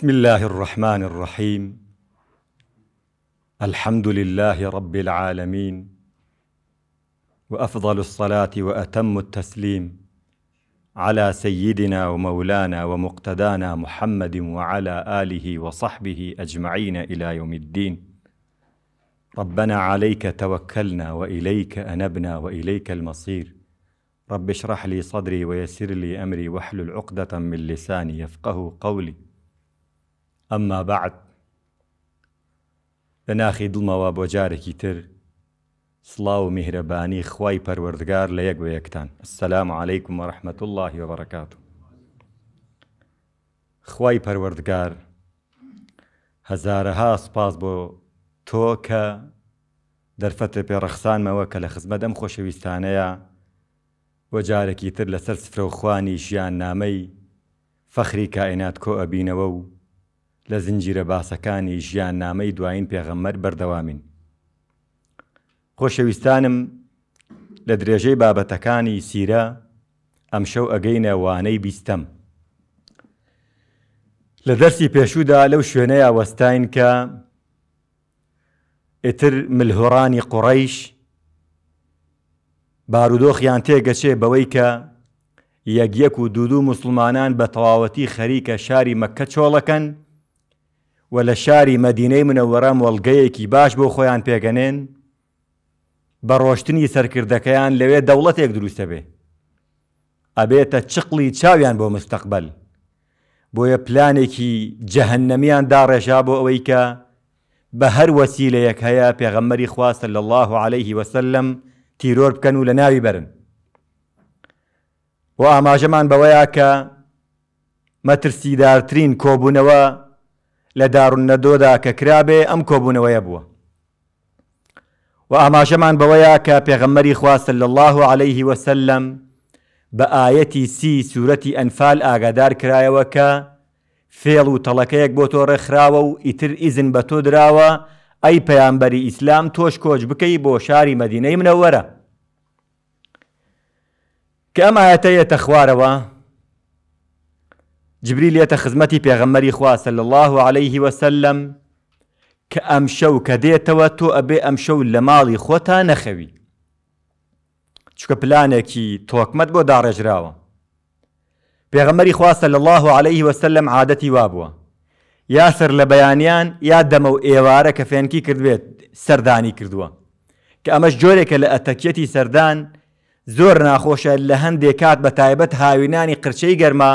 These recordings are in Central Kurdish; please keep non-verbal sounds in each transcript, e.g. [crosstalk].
بسم الله الرحمن الرحيم الحمد لله رب العالمين وافضل الصلاه واتم التسليم على سيدنا ومولانا ومقتدانا محمد وعلى اله وصحبه اجمعين الى يوم الدين ربنا عليك توكلنا واليك انبنا واليك المصير رب اشرح لي صدري ويسر لي امري واحلل عقده من لساني يفقه قولي ئەمما بەعد لە ناخی دڵمەوە بۆ جارێکی تر سڵاو و میهرەبانی خوای پەروەردگار لە یەک بە یەکتان سەسلام عیکم و ڕحمەت الله وبڕکات خوای پەروەردگار هەزارەها سپاس بۆ تۆ کە دەرفەتە پێڕەخسانمەوە کە لە خزمەت ئەم خۆشەویستانەیە وە جارێکی تر لەسەر سفرەوخوانی ژیان نامەی فەخری کائینات کۆ ئەبینەوە و لە زنجیرە باسەکانی ژیان نامەی دوایین پێغەممەر بەردەوامین. خۆشەویستانم لە درێژەی بابەتەکانی سیرە ئەمشەو ئەگەینە وانەی بیستەم. لە دەرسی پێشودا لەو شوێنەیە وەستاین کە ئتر ملهۆڕانی قوڕیش بارودۆخیان تێگەچێ بەوەی کە یەک یەک و دوودوو مسلمانان بە تەواوەتی خەریکە شاری مەکە چۆڵەکەن و لە شاری مەدینەی منەوەرەم وەڵگەیەکی باش بۆ خۆیان پێگەنێن بە ڕۆشتنی سەرکردەکەیان لەوێ دەوڵەتێک دروستە بێ ئەبێتە چقلی چاویان بۆ مستەقبل بۆیە پلانێکی جەهنەمیان داڕێژا بۆ ئەوەی کە بە هەر وەسیلەیەک هەیە پێغەممەری خواستە لە الله عليه وسلم تیرۆر بکەن و لە ناوی بەرن و ئاماژەمان بەوەیە کە مەترسیدارترین کۆبوونەوە لە دارون نەدۆدا کە کرابێ ئەم کۆبوونەوەیە بووە و ئاماژەمان بەوەیە کە پێغەممەری خواستە لە الله عليه وسلم بە ئاەتی سی سوورەتی ئەنفال ئاگادار کرایەوە کە فێڵ و تەڵەکەیەک بۆ تۆ ڕێکخراوە و ئیتر ئیزن بە تۆ دراوە ئەی پەیامبەری ئیسلام تۆش کۆچ بکەی بۆ شاری مەدینەی منەوەرە کە ئەم ئاەتەیە تەخوارەوە جبریل لێتە خزمەتی پێغەمەری خواسە لە الله عليه وسلم کە ئەم شەو کە دێتەوە تۆ ئەبێ ئەم شەو لە ماڵی خۆتا نەخەوی چکە پلانێکی تۆکمەت بۆ داڕێژراوە پێغەمەری خواسە لە الله عليه وسلم عادەتی وابووە یاسر لە بەیانیان یا دەمە و ئێوارە کە فێنکی کردوێت سەردانی کردووە کە ئەمەش جۆرێکە لە ئەتەکیەتی سەردان زۆر ناخۆشە لە هەندێک کات بە تایبەت هاوینانی قرچەی گەرما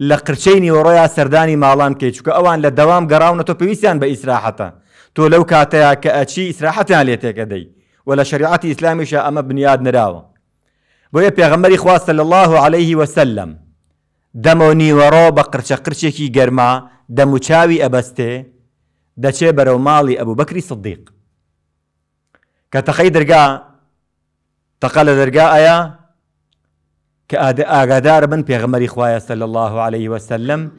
لە قرچەی نیوەڕۆیا سەردانی ماڵام کێ چکە ئەوان لە دەوام گەڕاونە تۆ پێویستیان بە ئیسراحەتە تۆ لەو کاتەیە کە ئەچی ئیسراحەتیان لێ تێکە دەی و لە شریعەتی ئیسلامیشە ئەمە بنیاد نراوە بۆیە پێغەمەری خواستە لە الله عليه وسلم دەمە نیوەڕۆ بە قرچە قرچێکی گەرما دەموچاوی ئەبەستێ دەچێ بەرەو ماڵی ئەبوو بەکری صدیق کە تەخەی دەرگا تەقە لە دەرگا ئایا كأد ئاگادار بن بيغمر خوایە صلى الله عليه وسلم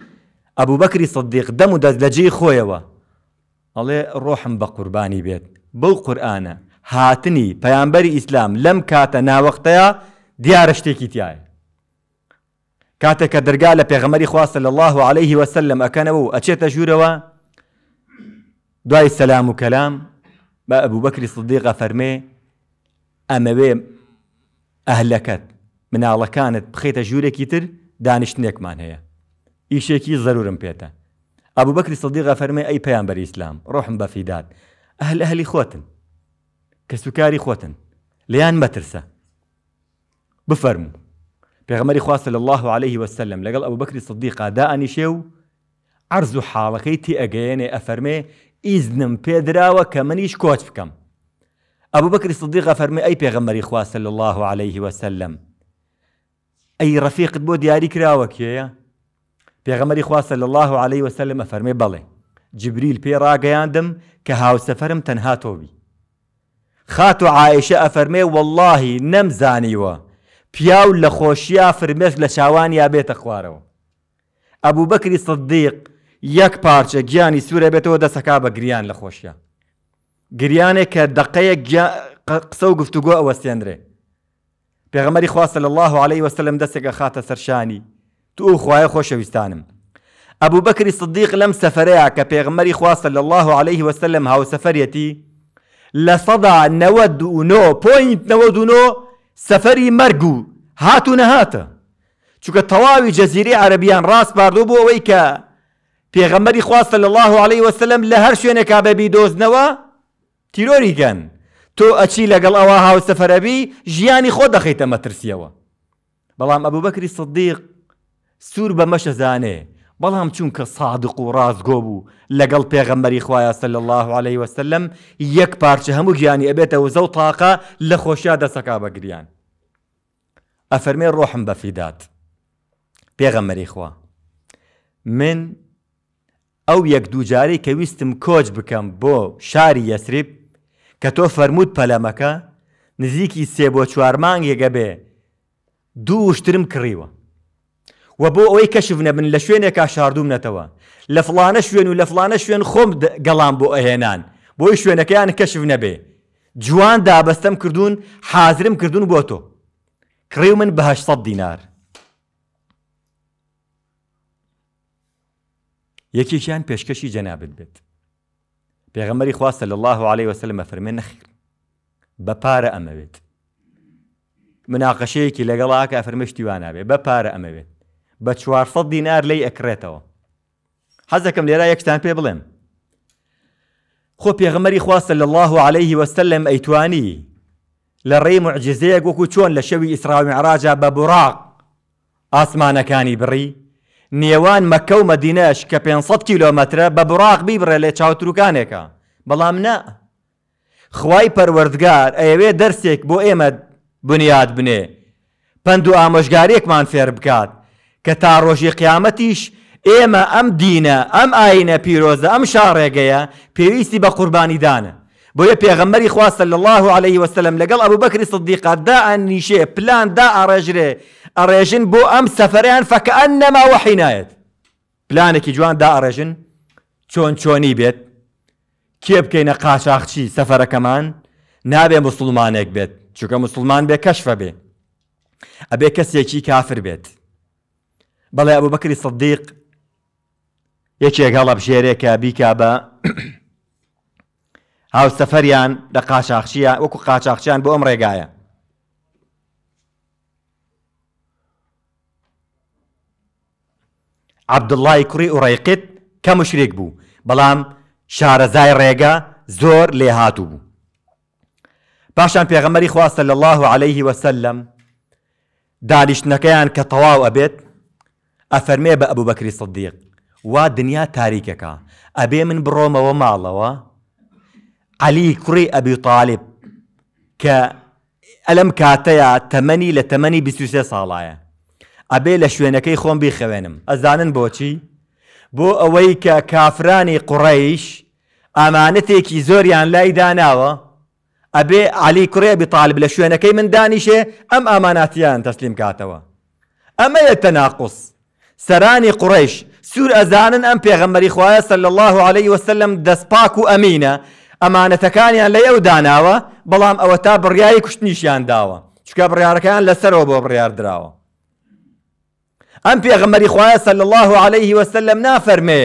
أبو بكر صديق دم و دەست لەجێی خۆیەوە ئەڵێ ڕۆحم بە قوربانی بێت بەو قورآانە هاتنی پەیامبەری ئیسلام لەم کاتە ناوەختەیە دیارە شتێکی تایە کاتێک کە صلى الله عليه وسلم ئەکەنەوە أتشيت جوروا ژوورەوە السلام وكلام و بكر الصديق فرمي بەکری صدیقە فەرمێ مناڵەکانت بخێتە ژوورێکی تر هي هەیە ئیشێکی زەرورم پێێتە ئەبوو بەکری سەدیغا فەرمی ئەی پەیان بەر ئیسلام ڕۆحم بەفیداد ئەهل ئەهلی خۆتن کە سوکاری خۆتن لیان مەترسە بفەرموو پێغمەری خواستە لە الله عليه وسلم لەگەڵ ئەو بەکری سەدیقا دائنیشێ و عرض و حاڵەکەی تی أفرمي ئەفەرمێ ئیزنم پێدراوە کە منیش کۆچ بکەم ئەبوو بەکری سەدیقا فەرمی ئەی پێغەمەری خواستە صلى الله عليه وسلم ئەی ڕەفیقت بۆ دیاری کراوە کێە پێغەمەری خواستە لە الله عليه وسلم فەرمێ بەڵێ جبریل پێ ڕاگەیاندم کە هاوسەفەرم تەنها تۆبی خات و عائشە ئەفەرمێ واللهی نەمزانیوە پیاو لە خۆشییا فرمێش لە چاوانیا بێتە خوارەوە ئەبوو بەکری سەدیق یەک پارچە گیانی سوورە بێتەوە دەسەکا بە گریان لە خۆشیە گریانێک کە دقەیە قسە و گفتوگۆ ئەوە سێنرێ پێغەمەری خواستە لە الله عليه وسلم دەستێکە خاتە سەرشانی تو خوایە خۆشەویستانم ئەبوو بەکری صدیق لەم سەفرەیە کە پێغمەری خواستە لە الله عليه وسلم هاوسەفرەتی لە سەدا نەوە دوونۆ پوینت نەوە دوونۆ سەفەری مەرگ و هاتو نەهاتە چونکە تەواوی جەزیری عربیان ڕاست باردوو بۆ ئەوەی کە پێغەمەری خواستە لە الله عليه وسلم لە هەر شوێنێکا بەبی دۆزنەوە تیرۆریگەن تۆ ئەچی لەگەڵ ئەوە هاوسەفەرەبی ژیانی خۆ دەخیتە مەترسیەوە بەڵام ئەبوو بەکری سەدیق سوور بە مەشەزانێ بەڵام چونکە سادق و ڕازگۆ بوو لەگەڵ پێغەمبەری خوایە سل الله عليه وسلم یەک پارچە هەموو گیانی ئەبێتەوە زەو تاقا لە خۆشیا دەسەکا بەگریان ئەفەرمێ ڕۆحم بەفیدات پێغەمەری خوا من ئەو یەک دووجاری کە ویستم کۆچ بکەم بۆ شاری یەسریب کە تۆ فەرموود پەلەمەکە نزیکی سێ بۆ چوارمانگێگە بێ دوو شترم کڕیوە و بۆ ئەوەی کەشف نەبن لە شوێنێکا شاردوم نەتەوە لە فلانە شوێن و لە فلانە شوێن خۆم گەڵام بۆ ئەهێنان بۆی شوێنەکەیان کەشف نەبێ جوان دابەستەم کردوون حازرم کردوون بۆ تۆ کڕی من بە دینار یەکێکیان پێشکەشی جەنابێت بێت پیغمبری خواست صلی الله علیه و سلم فرمی نخیر عليه وسلم فەرمێ نەخیر بە پارە ئەمەوێت مناقەشەیەکی لەگەڵاکە ئەفرمەشتی وانابێ بە پارە ئەمەوێت بە صد دینار لی ئەکرێتەوە حەزەکەم لێرا یەکتان پێ بڵێم خو پیغمبری خواست صلی الله علیه و سلم ایتوانی لری معجزه وەکو چۆن لە شەوی ئیسراوی ببراق آسمان کانی بری نێوان مەکە و مەدینەش کە 500 کیلومترە بە بڕاق بیبڕێ لێ چاوتروکانێکە بەڵام نە خوای پەروەردگار ئەیەوێ دەرسێک بۆ ئێمە بنیاد بنێ پند و ئامۆژگارێکمان فێر بکات کە تا ڕۆژی قیامەتیش ئێمە ئەم دینە ئەم ئاینە پیرۆزە ئەم شارڕێگەیە پێویستی بە قوربانیدانە بۆیە پێغەمەری خواستە لە الله عليه وسلم لەگەڵ ئەبوو بەکری سدیقات دا ئەنیشێ پلان دا ئاڕێژرێ ئەڕێژن بۆ ئەم سەفەریان فەکە ئەن نەما وەحینایەت پلانێکی جوان دا ئەڕێژن چۆن چۆنی بێت کێ بکەینە قاچاخچی سەفەرەکەمان نابێ مسلمانێک بێت چونکە مسلمان بێ کەشفە بێ ئەبێ کەسێکی کافر بێت بەڵێ ئەوە بەکری سەدیق یەکێک هەڵە بژێرێکە بیکا بە [clears throat] هاو سەفەریان لە قاچاخچیە وەکو قاچاخچیان بۆ ئەم ڕێگایە عبدڵای کوڕی ئوڕیقت کە مشرێک بوو بەڵام شارەزای ڕێگە زۆر لێ هاتوو بوو پاشان پێغەمەری خواستە لە الله عليه وسلم دانیشتنەکەیان کە تەواو ئەبێت ئەفەرمێ بە ئەبوو بەکری سەدیق وا دنیا تاریکەکە ئەبێ من بڕۆمەوە ماڵەوە علی کوڕی ئەبی تاالب کە ئەلم کاتەیە تەمەنی لە تەمەنی 23 ساڵایە ئەبێ لە شوێنەکەی خۆم بیخەوێنم ئەزانن بۆچی بۆ ئەوەی کە کافرانی قوڕیش ئەمانەتێکی زۆریان لای داناوە ئەبێ علی کوڕێ بتالب لە شوێنەکەی من دانیشێ ئەم ئاماناتیان تەسلیم کاتەوە ئەمەیە تەناقص سەرانی قوڕیش سوور ئەزانن ئەم پێغەمەری خوایە سل الله عليه وسلم دەستپاک و ئەمینە ئەمانەتەکانیان لە ئەو داناوە بەڵام ئەوە تا بڕیاری کوشتنیشیان داوە چکە بڕیارەکان لەسەرەوە بۆ بڕیار درراوە ئەم پێغەمەری خوایە سەل الله عليه وسلم نافەرمێ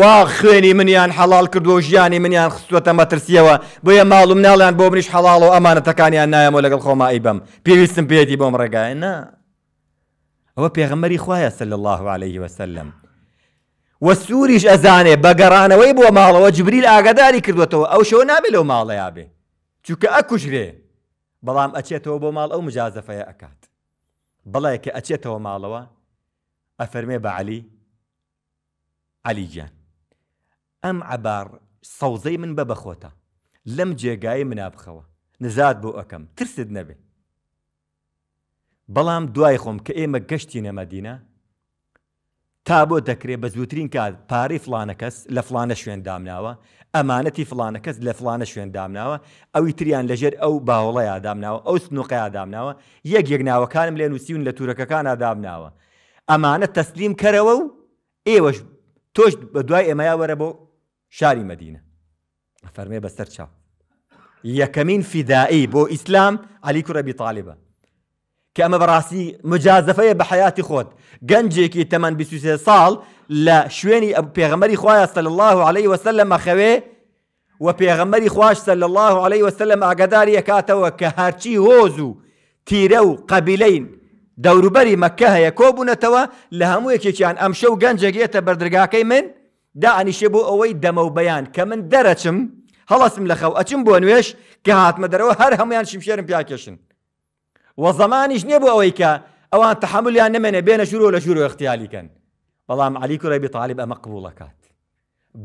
وا خوێنی منیان حەڵال کردو ژیانی منیان خستوەتە مەترسیەوە بۆیە ماڵوم ناڵیان بۆ منیش حەڵاڵ و ئەمانەتەکانیان نایەمەوە لەگەڵ خۆمایی بم پێویستم پێێتی بۆم ڕێگایە نا ئەوە پێغەمەری خوایە سەل الله عليه وسلم وە سووریش ئەزانێ بەگەڕانەوەی بۆ ماڵەوە جبریل ئاگاداری کردوێتەوە ئەو شەوە نابێت لەو ماڵەیە بێ چونکە ئەکوژرێ بەڵام ئەچێتەوە بۆ ماڵ ئەو مجازەفەیە ئەکات بەڵێ کە ئەچێتەوە ماڵەوە ئەفەرمێ بە علی علیگیان ئەم عبار سەوزەی من بە بەخۆتە لەم جێگای منابخەوە نزاد بۆ ئەەکەم ترست نەبێ بەڵام دوای خۆم کە ئێمە گەشتی نەمەدینە تا بۆ دەکرێت بە زووترین کات پارەی فلانە کەس لە فلانە شوێن دامناوە ئەمانەتی فلانە کەس لە فلانە شوێن دامناوە ئەوی تریان لەژێر ئەو باوەڵەیە دامناوە ئەو سنوقەیە دامناوە یەک یەکناوەکانم لێ نووسیون لە تورەکەکان ئادامناوە امانه تسليم کەرەوە و ئێوەش تۆش بە دوای ئێمەیا شاري مدينه شاری مەدینە يا كمين فدائي بو اسلام بۆ ئیسلام علی کوڕەبی براسي کە بحياتي بەڕاستی مجازەفەیە بە حیاتی خۆت گەنجێکی تەمەەن 23 ساڵ لە شوێنی ئەو الله عليه وسلم مەخەوێ و پێغەمەری خوش سەل الله عليه وسلم ئاگداری ەکاتەوە کە هوزو تيرو قبيلين دەوروبەری مەکە هەیە کۆبوونەتەوە لە هەموو یەکێکیان ئەمشە و گەنجەگێتە بەردرگاکەی من دا ئەنیشێ بۆ ئەوەی دەمە و بەیان کە من دەرەچم هەڵەسم لە خەو ئەچم بۆ نوێش کە هاتمە دەرەوە هەر هەمویان شمشێرم پیاکێشن وە زمانیش نییە بۆ ئەوەی کە ئەوان تحملیان نمێنێ بێنە ژورۆ لە ژورۆ اختیالیکەن بەڵام علیکو ڕێبی تاالب ئەمە قبولەکات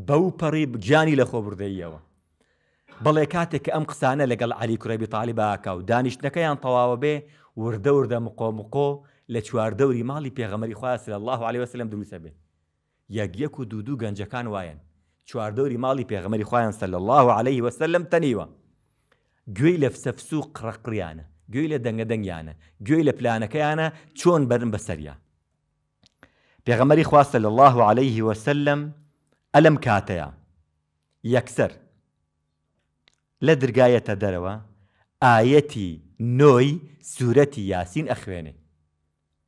بەو پەڕی بگیانی لە خۆبردەیەوە بەڵێ کاتێک کە ئەم قسانە لەگەڵ علی کوڕێبی تاالباکە و دانیشتەکەیان تەواوە بێ وردە وردە مقۆمقۆ لە چواردەوری ماڵی پێغەمەری خواسر الله عليه وسلم دروسە بێ یەکیەک و دوودوو گەنجەکان وایەن چواردەوری ماڵی پێغەمەری خوایان سەل الله عليه وسلم تەنیوە گوێی لە فسەفس و قڕقریانە گوێی لە دەنگەدەنگیانە گوێی لە پلانەکەیانە چۆن بەرن بەسەریا پێغەمەری خواستە لە الله عليه وسلم ئەلم کاتەیە یەکسەر لە درگایەتە دەرەوە آيتي نوي سورة ياسين أخويني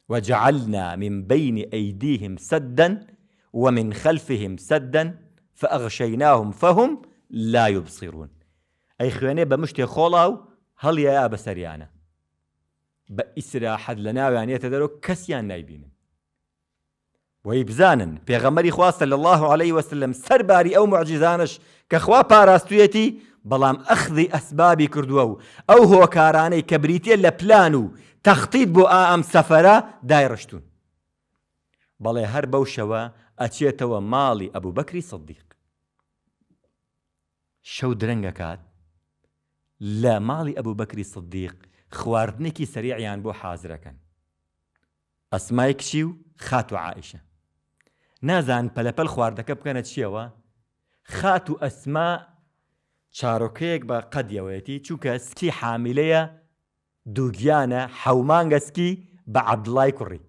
وجعلنا من بين أيديهم سدا ومن خلفهم سدا فأغشيناهم فهم لا يبصرون أي خواني بمشتي خولاو هل يا بسريانا حد لنا يعني يتدرك كسيان نايبين في غمري خوا صلى الله عليه وسلم سرباري أو معجزانش كخوا باراستويتي بەڵام ئەخذی ئەسبابی کردووە و ئەو هۆکارانەی کە بریتە لە پلان و تەختید بۆ ئا ئەم سەفەرە دایڕشتون بەڵێ هەر بەو شەوە ئەچێتەوە ماڵی ئەبوو بەکری سەدیق شەو درەنگەکات لە ماڵی ئەبوو بەکری سەدیق خواردنێکی سریعیان بۆ حازرەکەن ئەسمای کچی و خات و عائشە نازان پەلەپەل خواردەکە بکەنە چیەوە خات و ئەسما چارۆکەیەک بە قەدیەوەیەتی چووکە سکی حامیلەیە دووگیانە حەومانگەسکی بە عەبدڵای کوڕی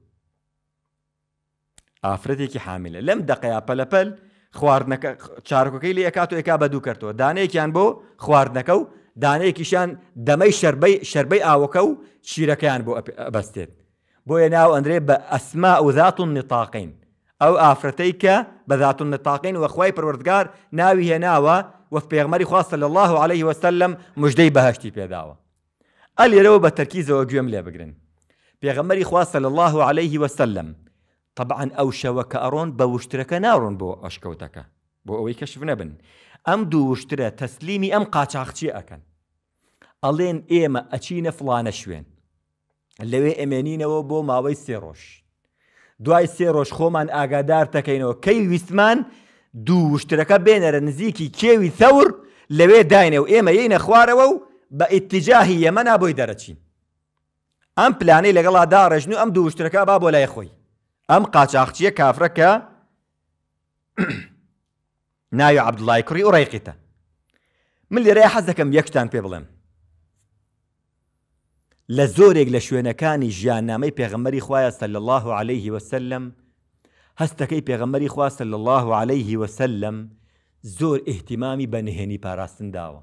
ئافرەتێکی حامیلە لەم دقەیا پەلەپەل خواردنەکە چارکەکەی لە ئەکات و ێکا بە دوو کردەوە دانەیەکیان بۆ خواردنەکە و دانەیەکیشان دەمەی شربەی ئاوەکە و شیرەکەیان بۆ بەستێت بۆیە ناو ئەندرێ بە ئەسما ئەوذات و نتاقین ئەو ئافرەتەی کە بەذات و نتاقین وەخوای پروردگار ناوی هێناوە وە پێغمەری خواستە لە الله عليه وسلم مژدەی بەهشتی پێداوە ئەل لێرەوە بە تەرکیزەوە گوێم لێ بگرن پێغەمەری خواستە لە الله عليه وسلم طبعاً ئەو شەوە کە ئەڕۆن بە وشترەکە ناڕۆن بۆ ئەشکەوتەکە بۆ ئەوەی کەشف نەبن ئەم دوو وشترە تەسلیمی ئەم قاچاقچی ئەکەن ئەڵێن ئێمە ئەچینە فلانە شوێن لەوێ ئەمێنینەوە بۆ ماوەی سێ ڕۆژ دوای سێ ڕۆژ خۆمان ئاگادار دەکەینەوە کەی ویستمان دوو شتەکە بێنەرە نزیکی کێوی تەور لەوێ داینێ و ئێمە یینە خوارەوە و بە ئتیجاهی یەمەنا بۆی دەرەچین ئەم پلانەی لەگەڵا داڕژن و ئەم دوو شتەکە با بۆ لای خۆی ئەم قاچاقچیە کافرەکە [clears throat] ناوی عبدڵای کوڕی و ڕێقیتە من لێرە حەز دەکەم یەکتان پێ بڵێم لە زۆرێک لە شوێنەکانی ژیاننامەی پێغمەری خوایە سەل الله عليه وسلم هەستەکەی بيغمري خوا صلی الله عليه وسلم زور احتیمامی بە نهێنی پاراستن داوە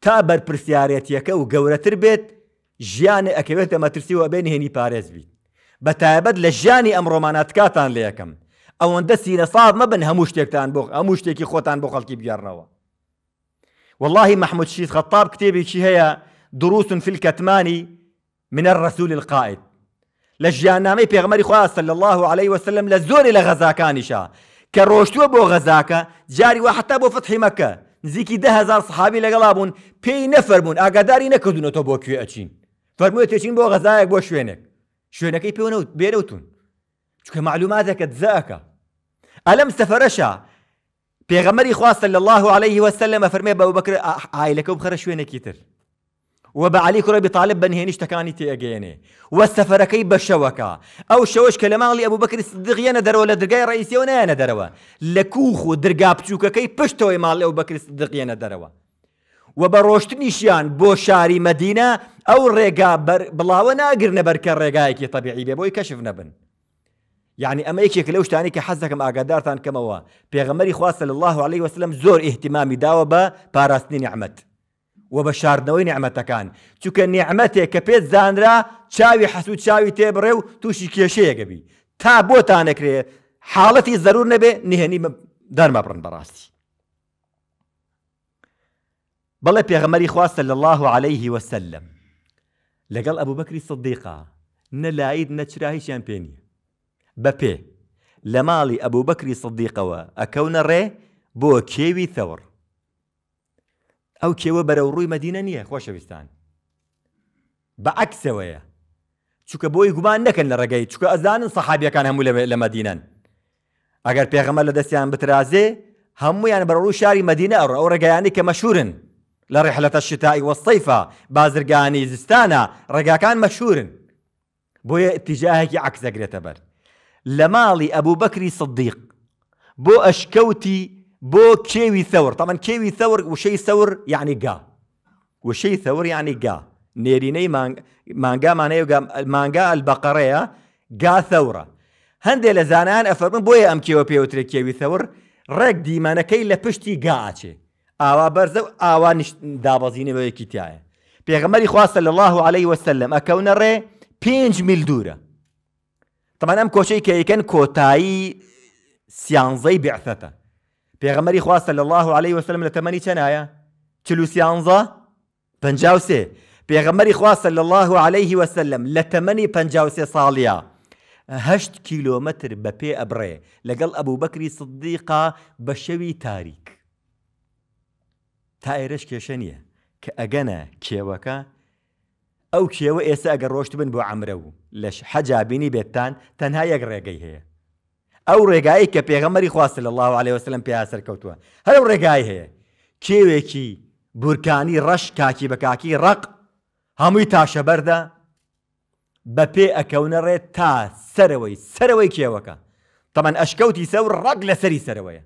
تا بەرپرسیارەتیەکە و گەورەتر جياني ژیانە ما مەترسیەوە بێ نهێنی پارێز بیت بە تایبەت لە ژیانی ئەمڕۆماناتکاتان لە او ئەوەندە سینەساب مەبن هەموو شتێکتان بۆ هەموو شتێکی خۆتان بۆ خەڵکی بگەڕنەوە والله محمود خطاب خەتاب کتێبێکی هەیە دروس في الكتمان من الرسول القائد لە ژیانامەی پێغمەری خواستە لە الله عليه وسلم لە زۆری لە غەزاکانیشە کە ڕۆشتووە بۆ غەزاکە جاری وە حتا بۆ فتحی مەکە نزیکی دههزار صحابی لەگەڵا بوون پێی نەفەرمونون ئاگاداری نەکردونەوە بۆ کوێ ئەچین فەرمووە تێچین بۆ غەزایەک بۆ شوێنێک شوێنەکەی پێونەوت بێرەوتون چکە معلوماتەکە دزەکە ئەلم سەفرەشە پێغەمەری خواستە لە الله عليه وسلم فەرمێ بە بکر ئایلەکە بخەرە شوێنێکی تر و بە علی کوڕی بتالب بەنهێنی شتەکانی تێگەێنێ وە سەفەرەکەی بە شەوەکە ئەو شەوەش کە لە ماڵی ئەبوو بکرد دغیەنە دەرەوە لە درگای ڕئیسیەوە نیانە دەرەوە لە کوخ و درگا بچووکەکەی پشتەوەی ماڵی ئەو بەکرست دقیەنە دەرەوە و بە ڕۆشتنیشیان بۆ شاری مەدینە ئەو ڕێگا بڵاوە ناگرنە بەرکە ڕێگایەکی تەبیعی بێ بۆی کەشف نەبن یعنی ئەمە یەکێک لەو شتانی کە حەزەکەم ئاگادارتان کەمەوە پێغەمەری خواستە لە الله عليه وسلم زۆر احتیمامی داوە بە پاراستنی نعممەد و بە شاردنەوەی نیعممەتەکان چونکە نیعممەتێک کە پێت زانرا چاوی حەسوود چاوی تێبڕێ و تووشی کێشەیەگەبی تا بۆتانەکرێ حاڵەتی زەرور نەبێ نهێنی دەرمەبڕن بەڕاستی بەڵێ پێغەمەری خواستە لە الله عليه وسلم لەگەڵ ئەبوو بەکری صدیقا نەلایید نەچرا هیچیان پێ نیە بە پێ لە ماڵی ئەبوو بەکری صدیقەوە ئەکەونە ڕێ بۆ کێوی تەوڕ او كيوا برو روي مدينه نيه خوش بيستان بعكس ويا چوكه بو يگمان نكن لرگاي چوكه ازان صحابيه كان هم لمدينان اگر پیغمبر لدسيان بترازي هم يعني برو شاري مدينه او رگاياني كمشورن لرحلة الشتاء والصيفة بازرقاني زستانا رقا كان مشهور بو اتجاهك عكس قريتبر لمالي أبو بكر الصديق بو أشكوتي بۆ کێوی سەور تەمەەن کێوی سەور وشەی سەور یعنی گا وشەی سەور یعنی گا نێرینەی مانگامانەیە مانگا ئەلبەقەڕەیە گا سەورە هەندێک لە زانان ئەفەرمن بۆیە ئەم کێوە پێوترێت کێوی سەور ڕێک دیمانەکەی لە پشتی گاچێ ئاوا بەرزە و ئاوا دابەزیینەوەیەکی تایە پێغەمەری خواستە لە الله عليه وسلم ئەکەونە ڕێ 5 میل دوورە تەمان ئەم کۆچەی کەیکەن کۆتایی سیانزەی بعثەتە پێغەمەری خواستە لە الله عليه وسلم لە تەمەنی چەنایە چلوسیانزە پنجاوسێ پێغەمەری خواستە لە الله عليه وسلم لە تەمەنی پنجاوسێ ساڵیە هەشت کیلۆمەتر بە پێ ئەبڕێ لەگەڵ ئەبوو بەکری سدیقا بە شەوی تاریک تا ئێرەش کێشە نییە کە ئەگەنە کێوەکە ئەو کێوە ئێستا ئەگە ڕۆشت بن بۆ ئەمرە و لەش حەجابینی بێتتان تەنها یەک ڕێگەی هەیە ئەو ڕێگایی کە پێغەمەری خواستە لە الله عليه وسلم پیاسەر کەوتووە هەر ئەو ڕێگای هەیە کێوێکی بورکانی ڕەش کاکی بە کاکی ڕق هەمووی تاشە بەردا بە پێ ئەکەونە ڕێت تا سەرەوەی سەرەوەی کێوەکە تەمەەن ئەشکەوتی سەور ڕق لە سەری سەرەوەیە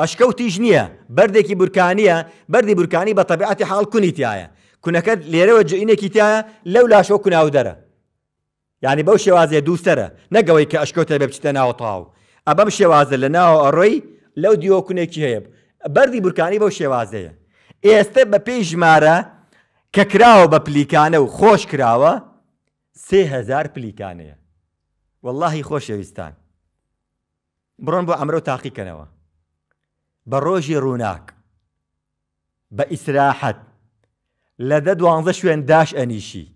ئەشکەوتیش نییە بەردێکی بورکانیە بەری بورکانی بە تەبعاتی حاڵ کونیتیایە کونەکەت لێرەوە جوینێکی تایە لەو لاشۆ کناودەرە یعنی بەو شێوازێ دووسرە نەگەوەی کە ئەشکۆتە بە بچتە ناوە تاو ئەبەم شێوازە لە ناوە ئەڕۆی لەو دیۆکونێکی هەیە بەری بورکانی بەو شێوازەیە ئێستا بە پێی ژمارە کە کراوە بە پلیکانە و خۆش کراوە سهزار پلیکانەیە واللهی خۆشەویستان بڕۆن بۆ ئەمرە و تاقیکەنەوە بە ڕۆژی ڕووناک بە ئیسراحەت لە دە دوانزە شوێن داش ئەنیشی